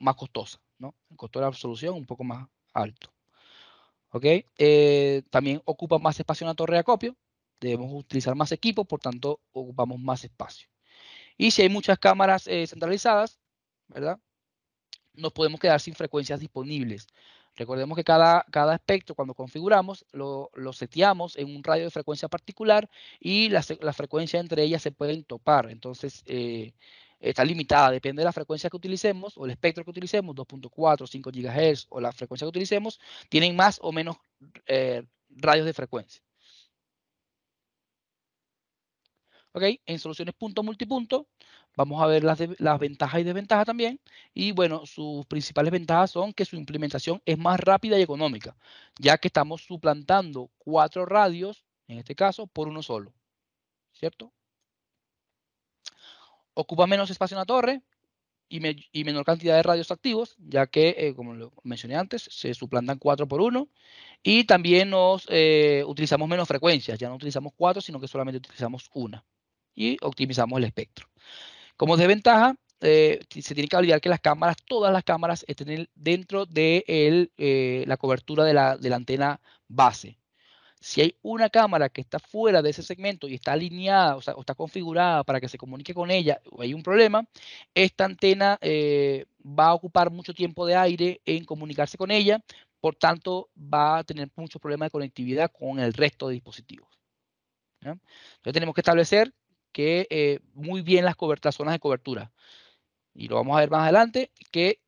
Speaker 1: más costosa, ¿no? El costo de la es un poco más alto. ¿Ok? Eh, también ocupa más espacio en la torre de acopio. Debemos utilizar más equipos, por tanto, ocupamos más espacio. Y si hay muchas cámaras eh, centralizadas, ¿verdad? Nos podemos quedar sin frecuencias disponibles. Recordemos que cada, cada espectro, cuando configuramos, lo, lo, seteamos en un radio de frecuencia particular y las la frecuencias entre ellas se pueden topar. Entonces, eh, está limitada, depende de la frecuencia que utilicemos o el espectro que utilicemos, 2.4, 5 GHz o la frecuencia que utilicemos, tienen más o menos eh, radios de frecuencia. En soluciones punto multipunto vamos a ver las, ventajas y desventajas también. Y bueno, sus principales ventajas son que su implementación es más rápida y económica, ya que estamos suplantando cuatro radios, en este caso, por uno solo. ¿Cierto? Ocupa menos espacio en la torre, y, menor cantidad de radios activos, ya que, eh, como lo mencioné antes, se suplantan cuatro por uno. y también nos eh, utilizamos menos frecuencias, ya no utilizamos cuatro, sino que solamente utilizamos una y optimizamos el espectro. Como desventaja, eh, se tiene que olvidar que las cámaras, todas las cámaras estén dentro de eh, la cobertura de la, antena base. Si hay una cámara que está fuera de ese segmento y está alineada o, está configurada para que se comunique con ella o hay un problema, esta antena eh, va a ocupar mucho tiempo de aire en comunicarse con ella, por tanto va a tener muchos problemas de conectividad con el resto de dispositivos. Entonces tenemos que establecer que eh, muy bien las, las, zonas de cobertura. Y lo vamos a ver más adelante, que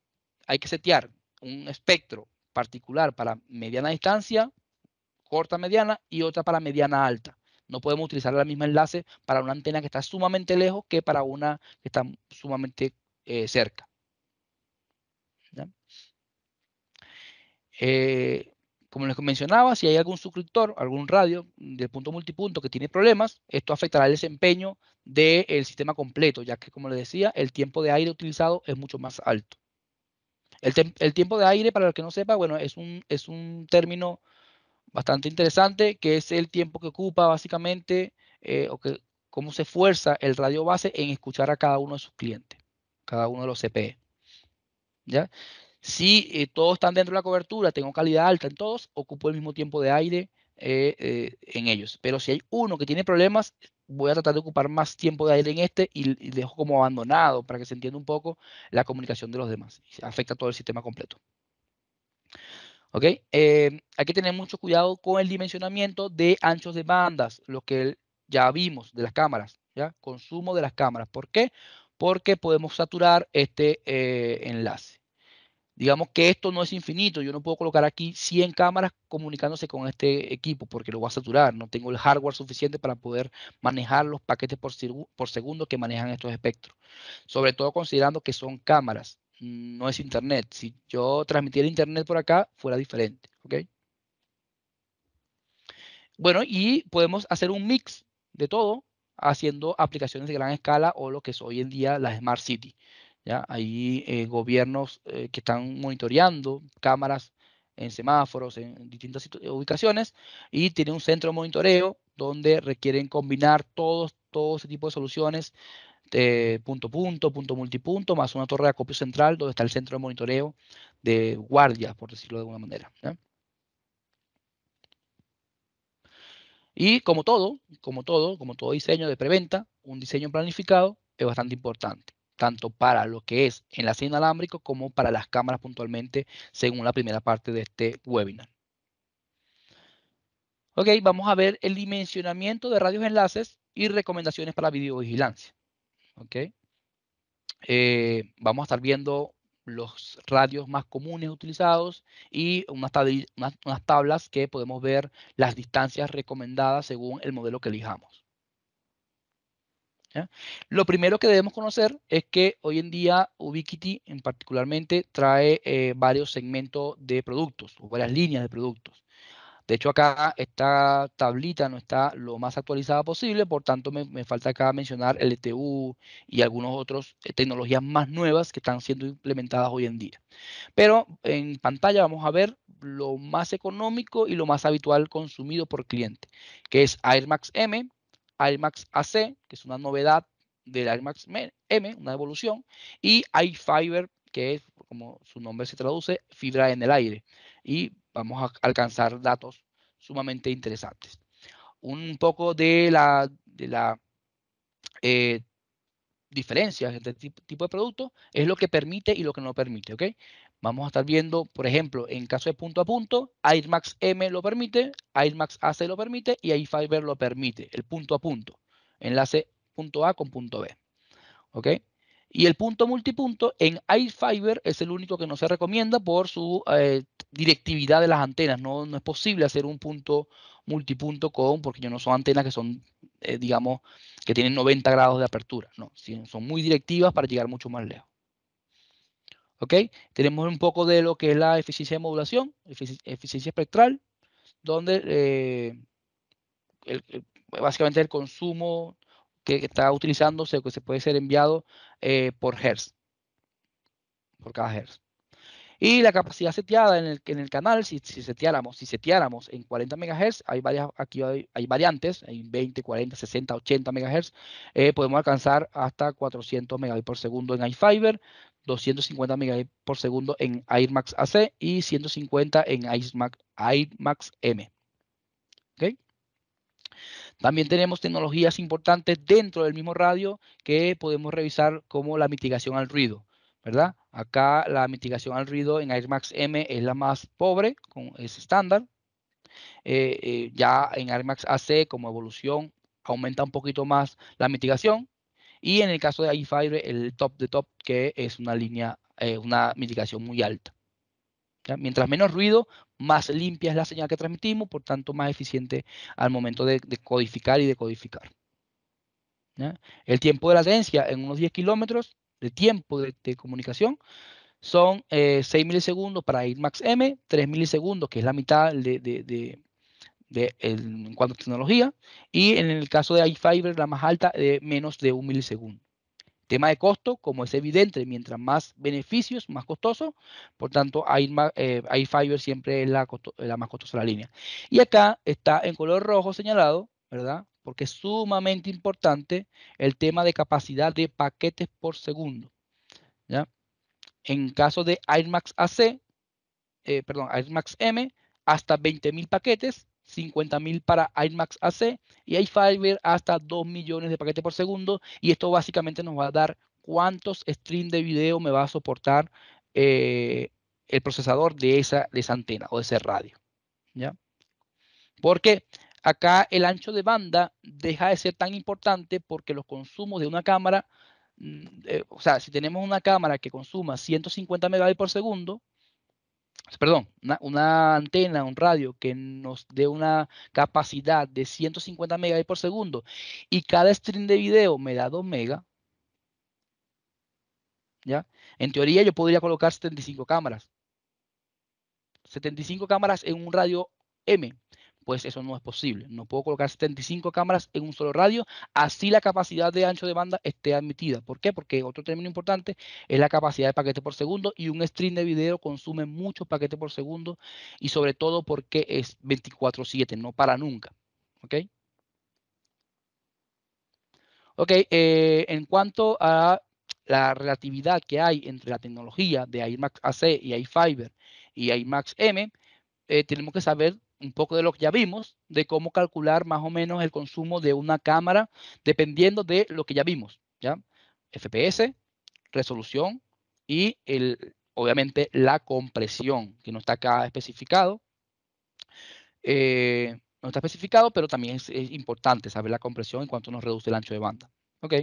Speaker 1: hay que setear un espectro particular para mediana distancia, corta mediana y otra para mediana alta. No podemos utilizar el mismo enlace para una antena que está sumamente lejos que para una que está sumamente eh, cerca. Eh, como les mencionaba, si hay algún suscriptor, algún radio del punto multipunto que tiene problemas, esto afectará el desempeño del sistema completo, ya que, como les decía, el tiempo de aire utilizado es mucho más alto. El, tiempo de aire, para el que no sepa, bueno, es un, término bastante interesante, que es el tiempo que ocupa básicamente, eh, o que, cómo se esfuerza el radio base en escuchar a cada uno de sus clientes, cada uno de los CPE. ¿Ya? Si eh, todos están dentro de la cobertura, tengo calidad alta en todos, ocupo el mismo tiempo de aire eh, eh, en ellos. Pero si hay uno que tiene problemas, voy a tratar de ocupar más tiempo de aire en este y, dejo como abandonado para que se entienda un poco la comunicación de los demás. Afecta todo el sistema completo. ¿Ok? hay que tener mucho cuidado con el dimensionamiento de anchos de bandas, lo que ya vimos de las cámaras, ¿ya? Consumo de las cámaras. ¿Por qué? Porque podemos saturar este enlace. Digamos que esto no es infinito, yo no puedo colocar aquí 100 cámaras comunicándose con este equipo porque lo va a saturar, no tengo el hardware suficiente para poder manejar los paquetes por, segundo que manejan estos espectros. Sobre todo considerando que son cámaras, no es internet. Si yo transmitiera internet por acá, fuera diferente, Bueno, y podemos hacer un mix de todo haciendo aplicaciones de gran escala o lo que es hoy en día la Smart City. Hay eh, gobiernos eh, que están monitoreando cámaras en semáforos, en distintas eh, ubicaciones, y tiene un centro de monitoreo donde requieren combinar todos, todo ese tipo de soluciones, de punto punto, punto multipunto, más una torre de acopio central donde está el centro de monitoreo de guardias, por decirlo de alguna manera. Y como todo, como todo, como todo diseño de preventa, un diseño planificado es bastante importante tanto para lo que es enlace inalámbrico como para las cámaras puntualmente, según la primera parte de este webinar. Ok, vamos a ver el dimensionamiento de radios enlaces y recomendaciones para videovigilancia. Ok, eh, vamos a estar viendo los radios más comunes utilizados y unas tablas que podemos ver las distancias recomendadas según el modelo que elijamos. Lo primero que debemos conocer es que hoy en día Ubiquiti en particularmente trae eh, varios segmentos de productos o varias líneas de productos. De hecho, acá esta tablita no está lo más actualizada posible, por tanto me, falta acá mencionar LTU y algunas otras eh, tecnologías más nuevas que están siendo implementadas hoy en día. Pero en pantalla vamos a ver lo más económico y lo más habitual consumido por cliente, que es AirMax M, IMAX AC, que es una novedad del IMAX M, una evolución, y iFiber, que es, como su nombre se traduce, fibra en el aire. Y vamos a alcanzar datos sumamente interesantes. Un poco de la, de la eh, entre este tipo de producto es lo que permite y lo que no permite, ¿ok? Vamos a estar viendo, por ejemplo, en caso de punto a punto, AirMax M lo permite, AirMax AC lo permite y AirFiber lo permite, el punto a punto, enlace punto A con punto B. ¿Ok? Y el punto multipunto en AirFiber es el único que no se recomienda por su eh, directividad de las antenas. No, no, es posible hacer un punto multipunto con, porque yo no son antenas que son, eh, digamos, que tienen 90 grados de apertura. No, son muy directivas para llegar mucho más lejos. Tenemos un poco de lo que es la eficiencia de modulación, eficiencia espectral, donde eh, básicamente el consumo que está utilizando se, se puede ser enviado eh, por hertz, por cada hertz. Y la capacidad seteada en el, en el canal, si, si, seteáramos, si seteáramos en 40 MHz, hay varias, aquí hay, variantes, en 20, 40, 60, 80 MHz, podemos alcanzar hasta 400 Mbps por segundo en iFiber, 250 megabits por segundo en AirMax AC y 150 en AirMax, M. También tenemos tecnologías importantes dentro del mismo radio que podemos revisar como la mitigación al ruido, ¿verdad? Acá la mitigación al ruido en AirMax M es la más pobre, es estándar. Eh, eh, ya en AirMax AC como evolución aumenta un poquito más la mitigación, y en el caso de iFibre, el top de top, que es una línea, eh, una mitigación muy alta. Mientras menos ruido, más limpia es la señal que transmitimos, por tanto más eficiente al momento de, codificar y decodificar. El tiempo de latencia en unos 10 kilómetros de tiempo de, comunicación son 6 eh, milisegundos para IMAX M, 3 milisegundos, que es la mitad de, en cuanto a tecnología, y en el caso de iFiber, la más alta, de menos de un milisegundo. Tema de costo, como es evidente, mientras más beneficios, más costoso, por tanto, eh, iFiber siempre es la, la más costosa de la línea. Y acá está en color rojo señalado, ¿verdad? Porque es sumamente importante el tema de capacidad de paquetes por segundo. ¿ya? En caso de AirMax AC, eh, perdón, AirMax M, hasta 20.000 paquetes 50.000 para IMAX AC y iFiber hasta 2 millones de paquetes por segundo. Y esto básicamente nos va a dar cuántos streams de video me va a soportar eh, el procesador de esa, de antena o de ese radio. ¿ya? Porque acá el ancho de banda deja de ser tan importante porque los consumos de una cámara, mm, eh, o sea, si tenemos una cámara que consuma 150 megabytes por segundo, perdón, una, antena, un radio que nos dé una capacidad de 150 megabytes por segundo y cada stream de video me da 2 ¿ya? En teoría yo podría colocar 75 cámaras. 75 cámaras en un radio M pues eso no es posible. No puedo colocar 75 cámaras en un solo radio, así la capacidad de ancho de banda esté admitida. ¿Por qué? Porque otro término importante es la capacidad de paquete por segundo y un stream de video consume muchos paquetes por segundo y sobre todo porque es 24/7, no para nunca. ¿Ok? Ok, eh, en cuanto a la relatividad que hay entre la tecnología de iMac AC y iFiber y iMac M, eh, tenemos que saber un poco de lo que ya vimos, de cómo calcular más o menos el consumo de una cámara dependiendo de lo que ya vimos, ¿ya? FPS, resolución y el, obviamente la compresión, que no está acá especificado. Eh, no está especificado, pero también es, importante saber la compresión en cuanto nos reduce el ancho de banda. ¿Ok?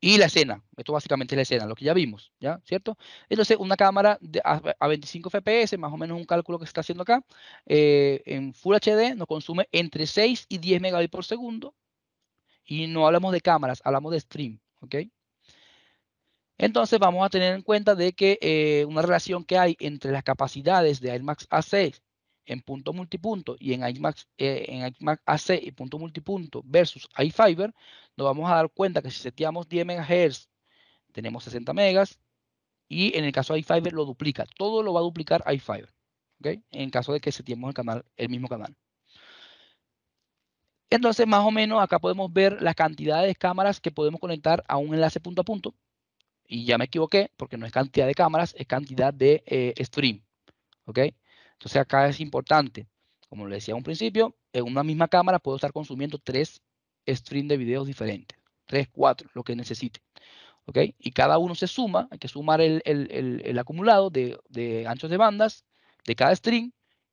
Speaker 1: Y la escena, esto básicamente es la escena, lo que ya vimos, ¿ya? ¿Cierto? Entonces, una cámara a, 25 FPS, más o menos un cálculo que se está haciendo acá, eh, en Full HD nos consume entre 6 y 10 megabits por segundo. Y no hablamos de cámaras, hablamos de stream, ¿ok? Entonces vamos a tener en cuenta de que eh, una relación que hay entre las capacidades de Max A6 en punto multipunto y en iMac, eh, en AC y punto multipunto versus iFiber, nos vamos a dar cuenta que si seteamos 10 MHz, tenemos 60 megas y en el caso de iFiber lo duplica. Todo lo va a duplicar iFiber, ¿ok? En caso de que seteemos el, canal, el mismo canal. Entonces, más o menos, acá podemos ver la cantidad de cámaras que podemos conectar a un enlace punto a punto. Y ya me equivoqué, porque no es cantidad de cámaras, es cantidad de eh, stream. ¿Ok? Entonces acá es importante, como les decía en un principio, en una misma cámara puedo estar consumiendo tres streams de videos diferentes, tres, cuatro, lo que necesite. ¿Ok? Y cada uno se suma, hay que sumar el, acumulado de, anchos de bandas de cada stream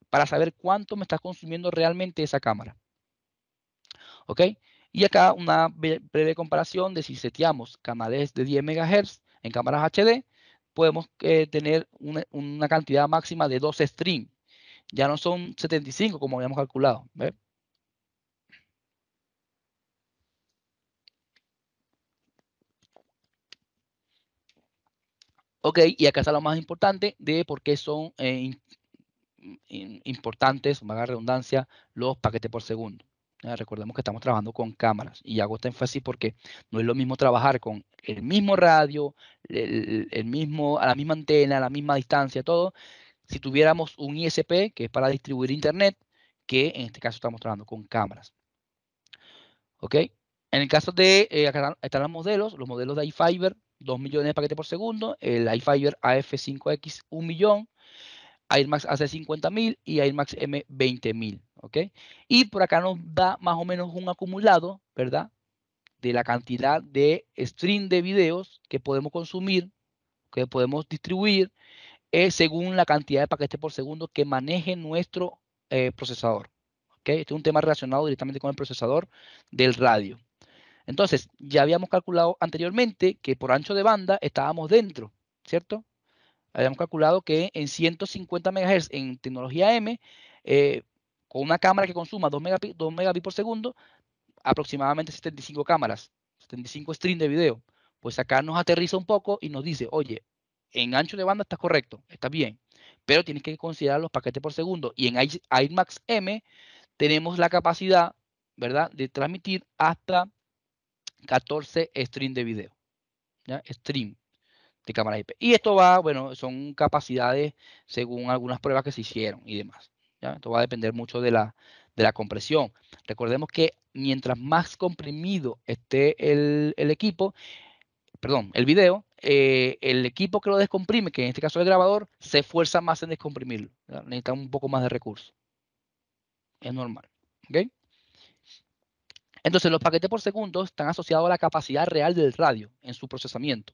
Speaker 1: para saber cuánto me está consumiendo realmente esa cámara. ¿Ok? Y acá una breve comparación de si seteamos canales de 10 MHz en cámaras HD, podemos eh, tener una, cantidad máxima de dos streams ya no son 75 como habíamos calculado. Ok, y acá está lo más importante de por qué son eh, importantes, vaga redundancia, los paquetes por segundo. recordemos que estamos trabajando con cámaras y hago este énfasis porque no es lo mismo trabajar con el mismo radio, el mismo, a la misma antena, a la misma distancia, todo, si tuviéramos un ISP, que es para distribuir Internet, que en este caso estamos trabajando con cámaras. ¿Ok? En el caso de, eh, acá están los modelos, los modelos de iFiber, 2 millones de paquetes por segundo, el iFiber AF5X 1 millón, AirMax ac 50000 y AirMax m 20000 ¿ok? Y por acá nos da más o menos un acumulado, ¿verdad? De la cantidad de stream de videos que podemos consumir, que podemos distribuir es según la cantidad de paquetes por segundo que maneje nuestro eh, procesador. Este es un tema relacionado directamente con el procesador del radio. Entonces, ya habíamos calculado anteriormente que por ancho de banda estábamos dentro, ¿cierto? Habíamos calculado que en 150 MHz en tecnología M, eh, con una cámara que consuma 2 Mbps, por segundo, aproximadamente 75 cámaras, 75 streams de video. Pues acá nos aterriza un poco y nos dice, oye, en ancho de banda está correcto, está bien, pero tienes que considerar los paquetes por segundo. Y en IMAX M tenemos la capacidad, ¿verdad?, de transmitir hasta 14 streams de video. ¿ya? Stream de cámara IP. Y esto va, bueno, son capacidades según algunas pruebas que se hicieron y demás. ¿ya? Esto va a depender mucho de la, compresión. Recordemos que mientras más comprimido esté el, el equipo, perdón, el video, eh, el equipo que lo descomprime, que en este caso es el grabador, se esfuerza más en descomprimirlo. Necesita un poco más de recursos. Es normal. ¿okay? Entonces, los paquetes por segundo están asociados a la capacidad real del radio en su procesamiento.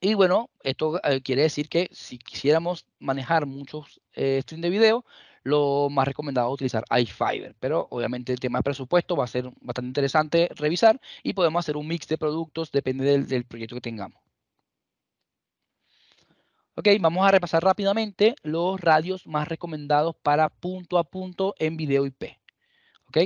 Speaker 1: Y bueno, esto eh, quiere decir que si quisiéramos manejar muchos eh, streams de video, lo más recomendado es utilizar iFiber. Pero obviamente el tema de presupuesto va a ser bastante interesante revisar y podemos hacer un mix de productos, depende del, proyecto que tengamos. Ok, vamos a repasar rápidamente los radios más recomendados para punto a punto en video IP. Ok,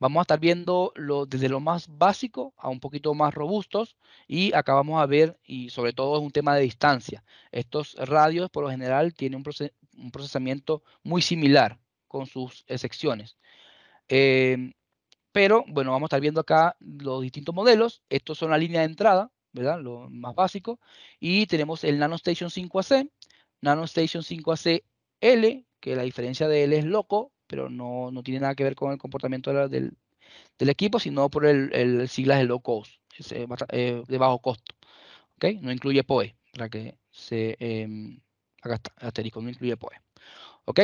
Speaker 1: vamos a estar viendo desde lo más básico a un poquito más robustos y acá vamos a ver, y sobre todo es un tema de distancia. Estos radios por lo general tienen un proceso, un procesamiento muy similar con sus excepciones. Em, pero bueno, vamos a estar viendo acá los distintos modelos. Estos son la línea de entrada, ¿verdad? Lo más básico. Y tenemos el NanoStation 5AC, NanoStation 5AC L, que la diferencia de L es loco, pero no, tiene nada que ver con el comportamiento del, equipo, sino por el, el siglas de low cost, eh, eh, de bajo costo. ok No incluye POE, para que se em, acá está, asterisco no incluye pues, ¿Ok?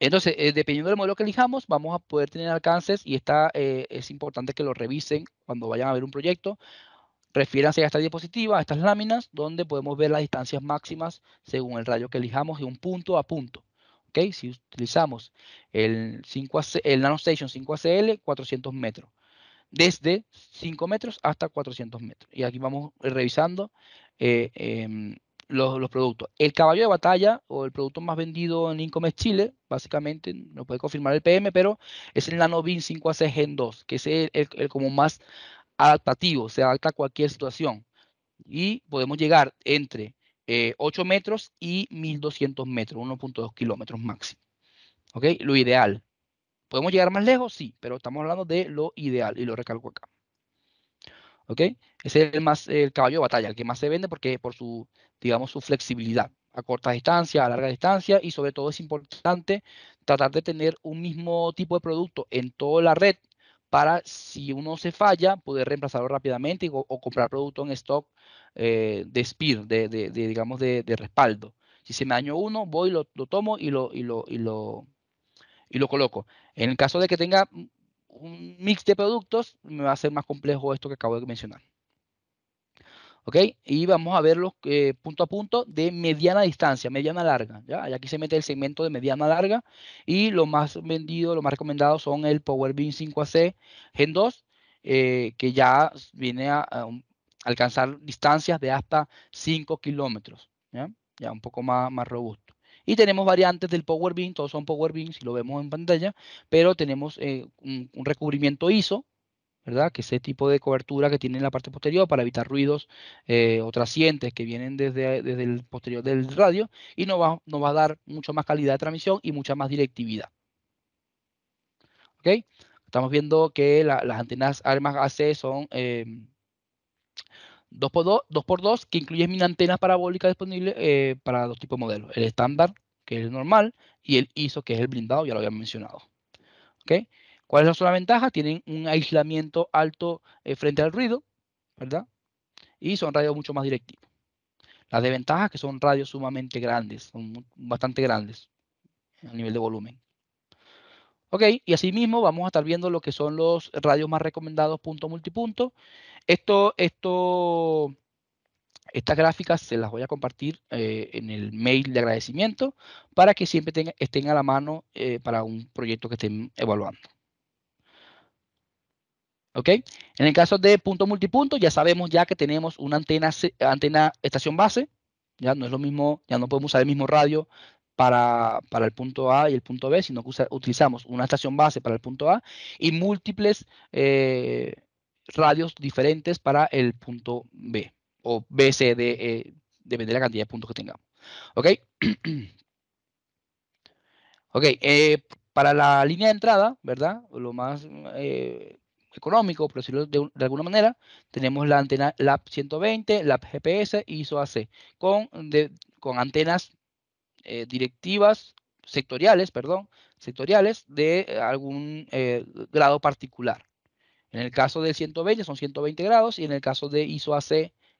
Speaker 1: Entonces, eh, dependiendo del modelo que elijamos, vamos a poder tener alcances y está, eh, es importante que lo revisen cuando vayan a ver un proyecto. Refiéranse a esta diapositiva, a estas láminas, donde podemos ver las distancias máximas según el rayo que elijamos de un punto a punto. ¿Ok? Si utilizamos el, 5 el NanoStation 5ACL, 400 metros. Desde 5 metros hasta 400 metros. Y aquí vamos revisando eh, em, los, productos. El caballo de batalla o el producto más vendido en Incomex Chile, básicamente, no puede confirmar el PM, pero es el NanoBin 5AC Gen 2, que es el, como más adaptativo, se adapta a cualquier situación. Y podemos llegar entre 8 eh, metros y 1200 metros, 1.2 kilómetros máximo. ¿Ok? Lo ideal. ¿Podemos llegar más lejos? Sí, pero estamos hablando de lo ideal y lo recalco acá. ¿ok? es el, más, el caballo de batalla, el que más se vende porque por su, digamos, su flexibilidad a corta distancia, a larga distancia y sobre todo es importante tratar de tener un mismo tipo de producto en toda la red para si uno se falla, poder reemplazarlo rápidamente o, comprar producto en stock eh, de SPIR, de, digamos, de, respaldo. Si se me dañó uno, voy, lo, lo tomo y lo, y, lo, y, lo, y lo coloco. En el caso de que tenga un mix de productos, me va a ser más complejo esto que acabo de mencionar. ¿Ok? Y vamos a verlo eh, punto a punto de mediana distancia, mediana larga. ¿ya? aquí se mete el segmento de mediana larga y lo más vendido, lo más recomendado son el Power 5AC Gen 2, eh, que ya viene a, alcanzar distancias de hasta 5 kilómetros. ¿ya? ya un poco más, más robusto. Y tenemos variantes del Power Beam, todos son Power Beam, si lo vemos en pantalla, pero tenemos eh, un, recubrimiento ISO, ¿verdad? Que ese tipo de cobertura que tiene en la parte posterior para evitar ruidos eh, o trascientes que vienen desde, desde el posterior del radio y nos va, va a dar mucho más calidad de transmisión y mucha más directividad. ¿Ok? Estamos viendo que las antenas armas AC son... Em, 2x2, 2 que incluye mil antenas parabólicas disponibles eh, para dos tipos de modelos. El estándar, que es el normal, y el ISO, que es el blindado, ya lo había mencionado. ¿Okay? ¿Cuál es la ventaja? Tienen un aislamiento alto eh, frente al ruido, ¿verdad? Y son radios mucho más directivos. Las desventajas que son radios sumamente grandes, son bastante grandes a nivel de volumen. ¿Ok? Y asimismo vamos a estar viendo lo que son los radios más recomendados punto multipunto. Esto, esto, estas gráficas se las voy a compartir eh, en el mail de agradecimiento para que siempre estén a la mano eh, para un proyecto que estén evaluando. ¿Ok? En el caso de punto multipunto, ya sabemos ya que tenemos una antena, eh, antena estación base. Ya no es lo mismo, ya no podemos usar el mismo radio para, para, el punto A y el punto B, sino que utilizamos una estación base para el punto A y múltiples eh, radios diferentes para el punto B o B, C, e, depende de la cantidad de puntos que tengamos. ¿Ok? ok, eh, para la línea de entrada, ¿verdad? Lo más eh, económico, por decirlo de, alguna manera, tenemos la antena LAP 120, LAP GPS y ISOAC con, con antenas eh, directivas sectoriales, perdón, sectoriales de eh, algún eh, grado particular. En el caso del 120 son 120 grados y en el caso de ISO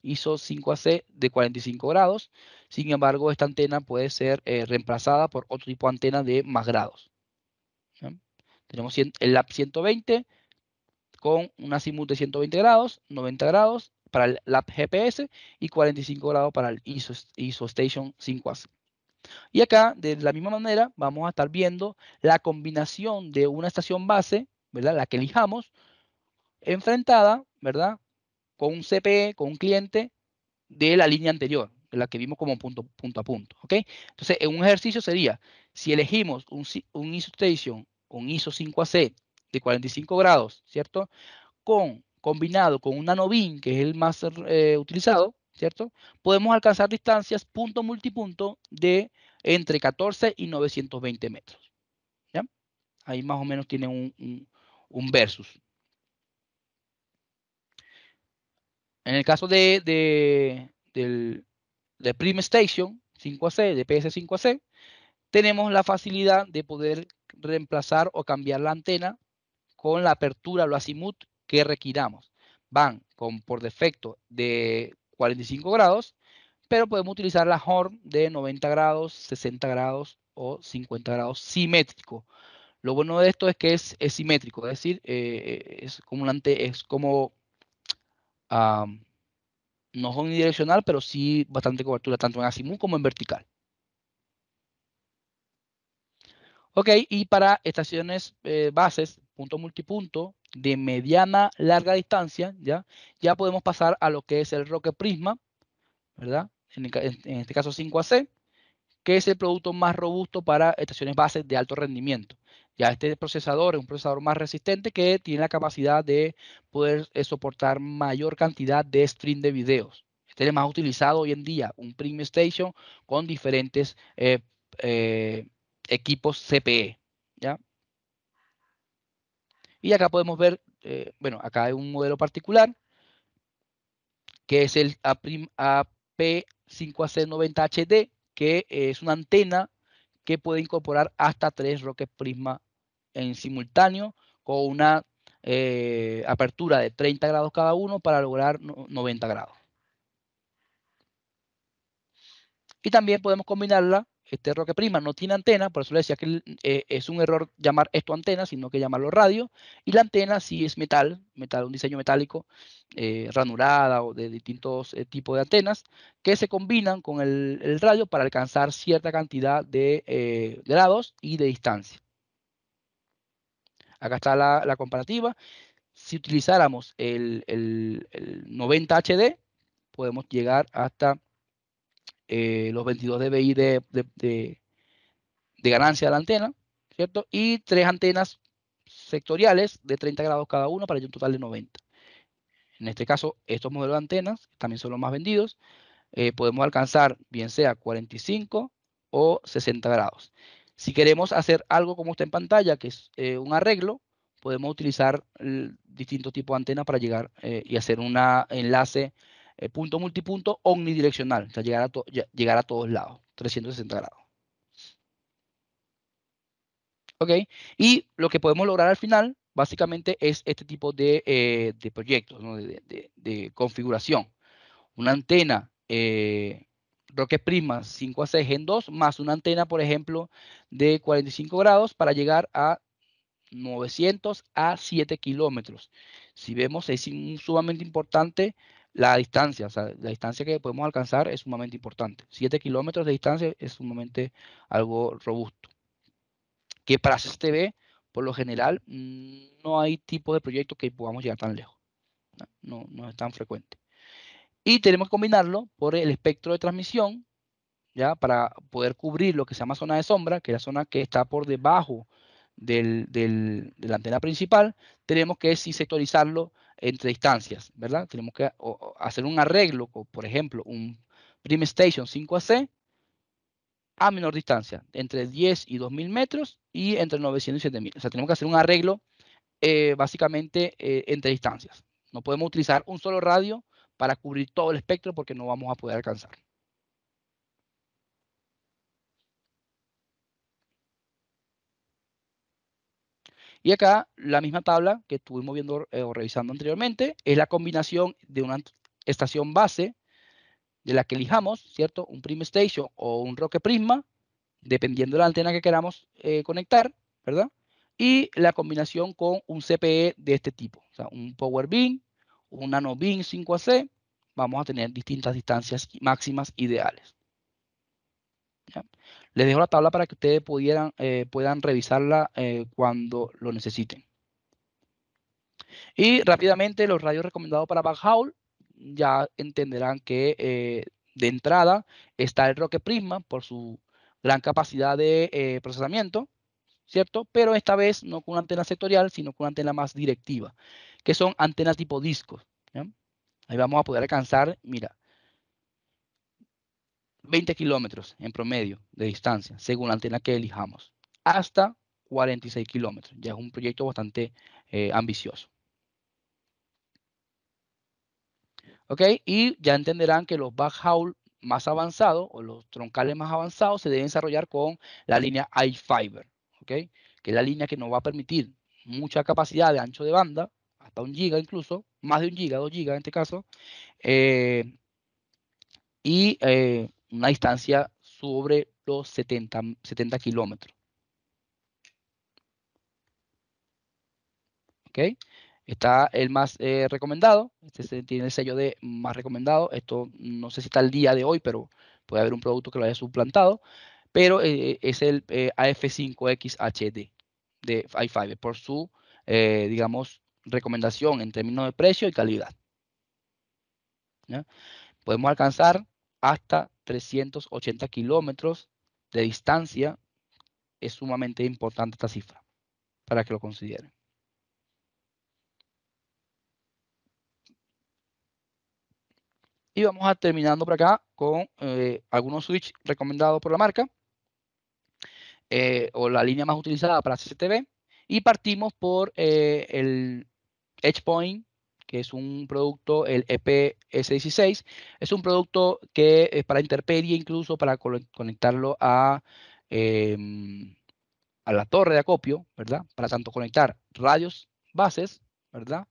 Speaker 1: ISO 5AC de 45 grados. Sin embargo, esta antena puede ser reemplazada por otro tipo de antena de más grados. Tenemos el LAP 120 con una simul de 120 grados, 90 grados para el LAP GPS y 45 grados para el ISO, ISO Station 5AC. Y acá, de la misma manera, vamos a estar viendo la combinación de una estación base, ¿verdad? La que elijamos, enfrentada, ¿verdad? Con un CPE, con un cliente de la línea anterior, la que vimos como punto, punto a punto, ¿ok? Entonces, en un ejercicio sería, si elegimos un, un ISO Station, un ISO 5AC de 45 grados, ¿cierto? Con, combinado con un Novin que es el más eh, utilizado, ¿cierto? Podemos alcanzar distancias punto multipunto de entre 14 y 920 metros. ¿ya? Ahí más o menos tiene un, versus. En el caso de, de, Prime Station 5AC, de PS5AC, tenemos la facilidad de poder reemplazar o cambiar la antena con la apertura o azimut que requiramos. Van con por defecto de 45 grados, pero podemos utilizar la horn de 90 grados, 60 grados o 50 grados simétrico. Lo bueno de esto es que es, simétrico, es decir, eh, eh, es como, es como no es unidireccional, pero sí bastante cobertura, tanto en azimut como en vertical. Ok, y para estaciones eh, bases punto multipunto de mediana larga distancia, ¿ya? Ya podemos pasar a lo que es el roque prisma, ¿verdad? En, este caso 5AC, que es el producto más robusto para estaciones bases de alto rendimiento. Ya este procesador es un procesador más resistente que tiene la capacidad de poder eh, soportar mayor cantidad de stream de videos. Este es el más utilizado hoy en día, un Premium Station con diferentes eh, eh, equipos CPE. Y acá podemos ver, eh, bueno, acá hay un modelo particular, que es el AP5AC90HD, que es una antena que puede incorporar hasta tres roques prisma en simultáneo con una eh, apertura de 30 grados cada uno para lograr 90 grados. Y también podemos combinarla este Roque Prima no tiene antena, por eso le decía que eh, es un error llamar esto antena, sino que llamarlo radio, y la antena sí es metal, metal un diseño metálico, eh, ranurada o de distintos eh, tipos de antenas, que se combinan con el, radio para alcanzar cierta cantidad de grados y de distancia. Acá está la, comparativa. Si utilizáramos el 90 HD, podemos llegar hasta eh, los 22 dBi de, ganancia de la antena, ¿cierto? Y tres antenas sectoriales de 30 grados cada una para un total de 90. En este caso, estos modelos de antenas también son los más vendidos. Eh, podemos alcanzar bien sea 45 o 60 grados. Si queremos hacer algo como está en pantalla, que es eh, un arreglo, podemos utilizar distintos tipos de antenas para llegar y hacer un enlace el eh, punto multipunto omnidireccional, o sea, llegar a, todos lados, 360 grados. ¿Ok? Y lo que podemos lograr al final, básicamente, es este tipo de, eh, proyectos, de, configuración. Una antena eh, Rocket 5 a 6 en 2, más una antena, por ejemplo, de 45 grados para llegar a 900 a 7 kilómetros. Si vemos, es sumamente importante la distancia, la distancia que podemos alcanzar es sumamente importante. 7 kilómetros de distancia es sumamente algo robusto. Que para CSTV, este por lo general, no hay tipo de proyecto que podamos llegar tan lejos. No, es tan frecuente. Y tenemos que combinarlo por el espectro de transmisión, ¿ya? Para poder cubrir lo que se llama zona de sombra, que es la zona que está por debajo de la antena principal, tenemos que sectorizarlo entre distancias, ¿verdad? Tenemos que hacer un arreglo, por ejemplo, un prime Station 5AC a menor distancia, entre 10 y 2000 metros y entre 900 y 7000. O sea, tenemos que hacer un arreglo eh, básicamente eh, entre distancias. No podemos utilizar un solo radio para cubrir todo el espectro porque no vamos a poder alcanzar. Y acá la misma tabla que estuvimos viendo eh, o revisando anteriormente es la combinación de una estación base de la que elijamos, ¿cierto? Un prime Station o un Roque Prisma, dependiendo de la antena que queramos eh, conectar, ¿verdad? Y la combinación con un CPE de este tipo, o sea, un Power bin un Nano Beam 5AC, vamos a tener distintas distancias máximas ideales. Les dejo la tabla para que ustedes pudieran, eh, puedan revisarla eh, cuando lo necesiten. Y rápidamente los radios recomendados para backhaul. Ya entenderán que eh, de entrada está el Roque Prisma por su gran capacidad de procesamiento, ¿cierto? Pero esta vez no con una antena sectorial, sino con una antena más directiva, que son antenas tipo discos. Ahí vamos a poder alcanzar, mira, 20 kilómetros en promedio de distancia, según la antena que elijamos, hasta 46 kilómetros. Ya es un proyecto bastante eh, ambicioso. ¿Ok? Y ya entenderán que los backhaul más avanzados o los troncales más avanzados se deben desarrollar con la línea iFiber, ¿ok? Que es la línea que nos va a permitir mucha capacidad de ancho de banda, hasta un giga incluso, más de un giga, dos gigas en este caso, eh, y eh, una distancia sobre los 70, 70 kilómetros. ¿Ok? Está el más eh, recomendado, este tiene el sello de más recomendado. Esto no sé si está el día de hoy, pero puede haber un producto que lo haya suplantado. Pero eh, es el eh, AF5XHD de i5 por su, digamos, recomendación en términos de precio y calidad. Podemos alcanzar hasta 380 kilómetros de distancia, es sumamente importante esta cifra para que lo consideren. Y vamos a terminando por acá con eh, algunos switch recomendados por la marca eh, o la línea más utilizada para CCTV. Y partimos por eh, el Edge Point que es un producto, el EPS16, es un producto que es para interperie incluso para conectarlo a, em, a la torre de acopio, ¿verdad? Para tanto conectar radios bases, ¿verdad?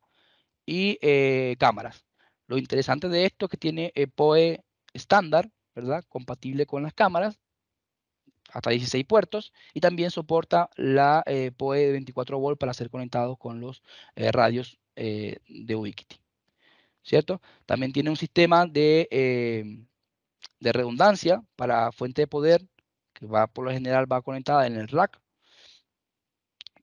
Speaker 1: Y eh, cámaras. Lo interesante de esto es que tiene eh, PoE estándar, ¿verdad? Compatible con las cámaras, hasta 16 puertos, y también soporta la eh, PoE de 24 volt para ser conectados con los radios eh, de Ubiquiti. ¿Cierto? También tiene un sistema em, de, redundancia para fuente de poder, que va por lo general va conectada en el rack,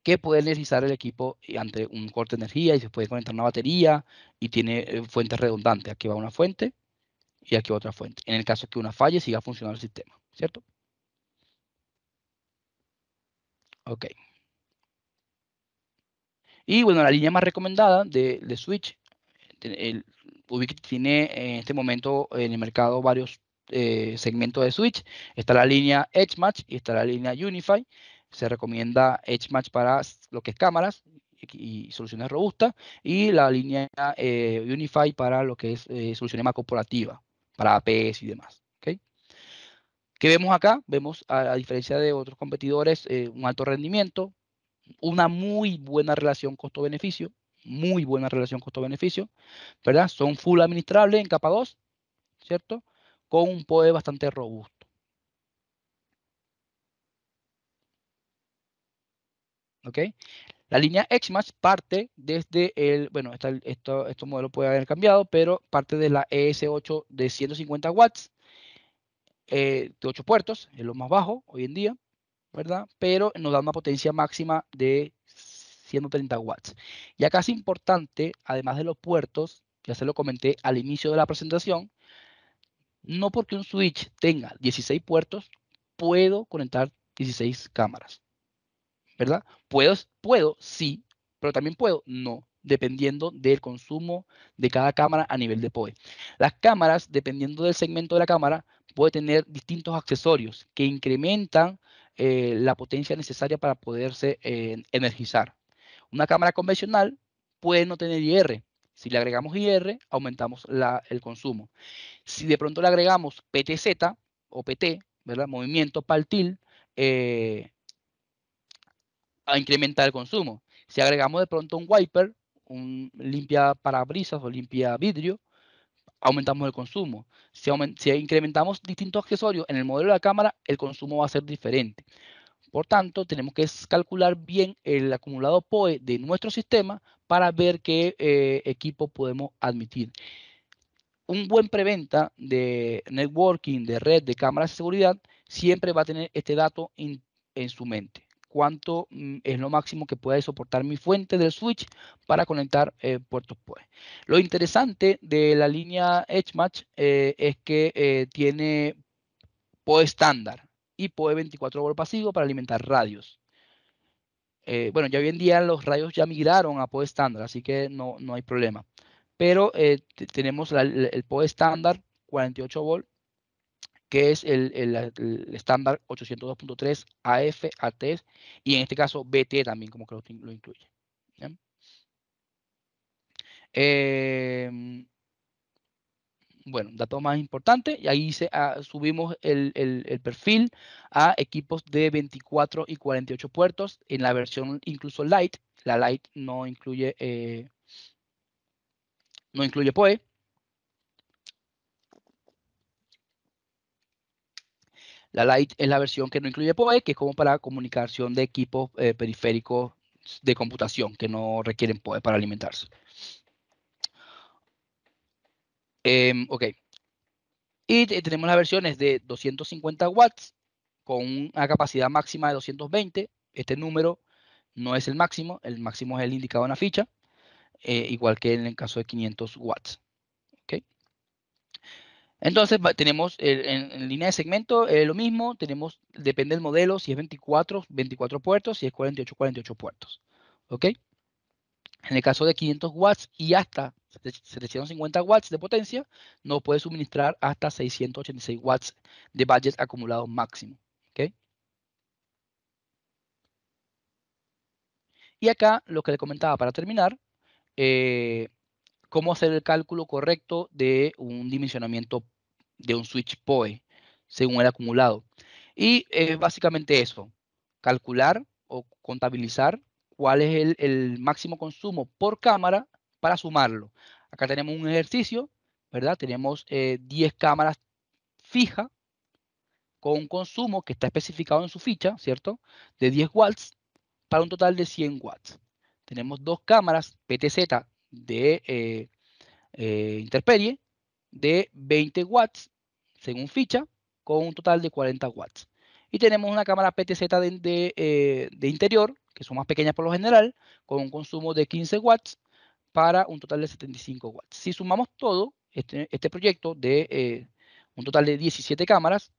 Speaker 1: que puede necesitar el equipo eh, ante un corte de energía y se puede conectar una batería y tiene eh, fuentes redundantes. Aquí va una fuente y aquí otra fuente. En el caso que una falle, siga funcionando el sistema, ¿cierto? Ok. Y bueno, la línea más recomendada de, Switch, el, Ubiquiti tiene en este momento en el mercado varios eh, segmentos de Switch. Está la línea Edge Match y está la línea Unify. Se recomienda Edge Match para lo que es cámaras y, soluciones robustas y la línea eh, Unify para lo que es eh, soluciones más corporativas, para APS y demás. ¿okay? ¿Qué vemos acá? Vemos, a diferencia de otros competidores, un alto rendimiento, una muy buena relación costo-beneficio, muy buena relación costo-beneficio, ¿verdad? Son full administrables en capa 2, ¿cierto? Con un POE bastante robusto. ¿Ok? La línea XMAS parte desde el, bueno, este esto, puede haber cambiado, pero parte de la ES8 de 150 watts, eh, de 8 puertos, es lo más bajo hoy en día, ¿verdad? Pero nos da una potencia máxima de 130 watts. Y acá es importante, además de los puertos, ya se lo comenté al inicio de la presentación, no porque un switch tenga 16 puertos, puedo conectar 16 cámaras, ¿verdad? Puedo, puedo sí, pero también puedo, no, dependiendo del consumo de cada cámara a nivel de POE. Las cámaras, dependiendo del segmento de la cámara, puede tener distintos accesorios que incrementan eh, la potencia necesaria para poderse eh, energizar. Una cámara convencional puede no tener IR. Si le agregamos IR, aumentamos el consumo. Si de pronto le agregamos PTZ o PT, ¿verdad? movimiento partil, eh, a incrementar el consumo. Si agregamos de pronto un wiper, un limpia parabrisas o limpia vidrio, aumentamos el consumo. Si, incrementamos distintos accesorios en el modelo de la cámara, el consumo va a ser diferente. Por tanto, tenemos que calcular bien el acumulado POE de nuestro sistema para ver qué eh, equipo podemos admitir. Un buen preventa de networking, de red, de cámaras de seguridad, siempre va a tener este dato en su mente cuánto mm, es lo máximo que puede soportar mi fuente del switch para conectar eh, puertos PoE. Lo interesante de la línea EdgeMatch Match eh, es que eh, tiene PoE estándar y PoE 24 volt pasivo para alimentar radios. bueno, ya hoy en día los radios ya migraron a PoE estándar, así que no, hay problema. Pero tenemos el PoE estándar 48 volt que es el, estándar 802.3 AF, AT y en este caso BT e también como que lo, incluye. Em, bueno, dato más importante, y ahí ah, subimos el, perfil a equipos de 24 y 48 puertos en la versión incluso Lite, La Lite no incluye, eh, no incluye POE. La Lite es la versión que no incluye PoE, que es como para comunicación de equipos eh, periféricos de computación que no requieren PoE para alimentarse. Em, ok. Y tenemos las versiones de 250 watts con una capacidad máxima de 220. Este número no es el máximo, el máximo es el indicado en la ficha, eh, igual que en el caso de 500 watts. Entonces tenemos eh, en, línea de segmento eh, lo mismo, tenemos, depende del modelo, si es 24, 24 puertos, si es 48, 48 puertos. ¿Ok? En el caso de 500 watts y hasta 750 watts de potencia, no puede suministrar hasta 686 watts de budget acumulado máximo. ¿Ok? Y acá, lo que le comentaba para terminar, eh, cómo hacer el cálculo correcto de un dimensionamiento de un switch POE según el acumulado. Y es básicamente eso, calcular o contabilizar cuál es el, máximo consumo por cámara para sumarlo. Acá tenemos un ejercicio, ¿verdad? Tenemos 10 eh, cámaras fijas con un consumo que está especificado en su ficha, ¿cierto? De 10 watts para un total de 100 watts. Tenemos dos cámaras PTZ de eh, eh, interperie de 20 watts según ficha con un total de 40 watts. Y tenemos una cámara PTZ eh, de, interior, que son más pequeñas por lo general, con un consumo de 15 watts para un total de 75 watts. Si sumamos todo, este, este proyecto de un total de 17 cámaras,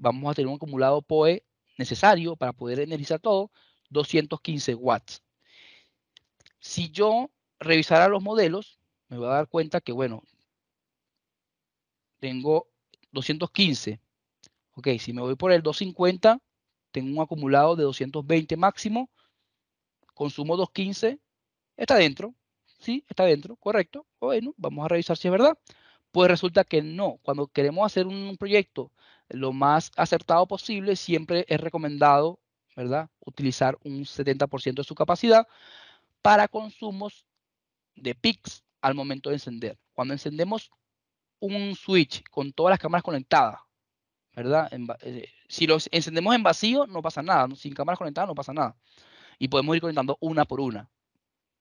Speaker 1: vamos a tener un acumulado POE necesario para poder energizar todo, 215 watts. Si yo revisar a los modelos, me voy a dar cuenta que, bueno, tengo 215. Ok, si me voy por el 250, tengo un acumulado de 220 máximo, consumo 215, está dentro, sí, está dentro, correcto. Bueno, vamos a revisar si es verdad. Pues resulta que no, cuando queremos hacer un proyecto lo más acertado posible, siempre es recomendado, ¿verdad? Utilizar un 70% de su capacidad para consumos de pics al momento de encender. Cuando encendemos un switch con todas las cámaras conectadas, ¿verdad? Eh, si los encendemos en vacío, no pasa nada. Sin cámaras conectadas, no pasa nada. Y podemos ir conectando una por una,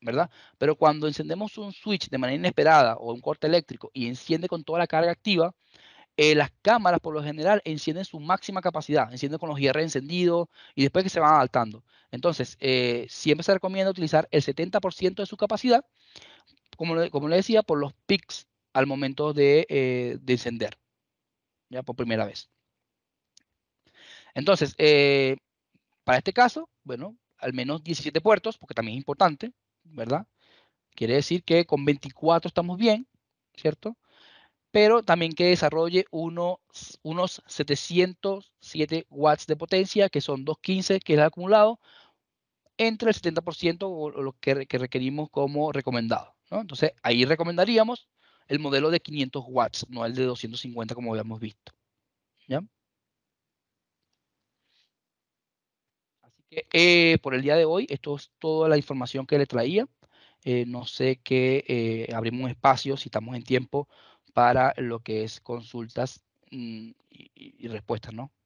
Speaker 1: ¿verdad? Pero cuando encendemos un switch de manera inesperada o un corte eléctrico y enciende con toda la carga activa, eh, las cámaras por lo general encienden su máxima capacidad, encienden con los IR encendidos y después que se van adaptando. Entonces, eh, siempre se recomienda utilizar el 70% de su capacidad, como le, como le decía, por los pics al momento de, eh, de, encender, ya por primera vez. Entonces, para este caso, bueno, al menos 17 puertos, porque también es importante, ¿verdad? Quiere decir que con 24 estamos bien, ¿cierto? pero también que desarrolle unos 707 watts de potencia, que son 215, que es acumulado, entre el 70% o lo que, requerimos como recomendado. Entonces, ahí recomendaríamos el modelo de 500 watts, no el de 250 como habíamos visto. Así que eh, por el día de hoy, esto es toda la información que le traía. Eh, no sé qué, eh, abrimos espacio, si estamos en tiempo, para lo que es consultas mm, y, respuestas, ¿no?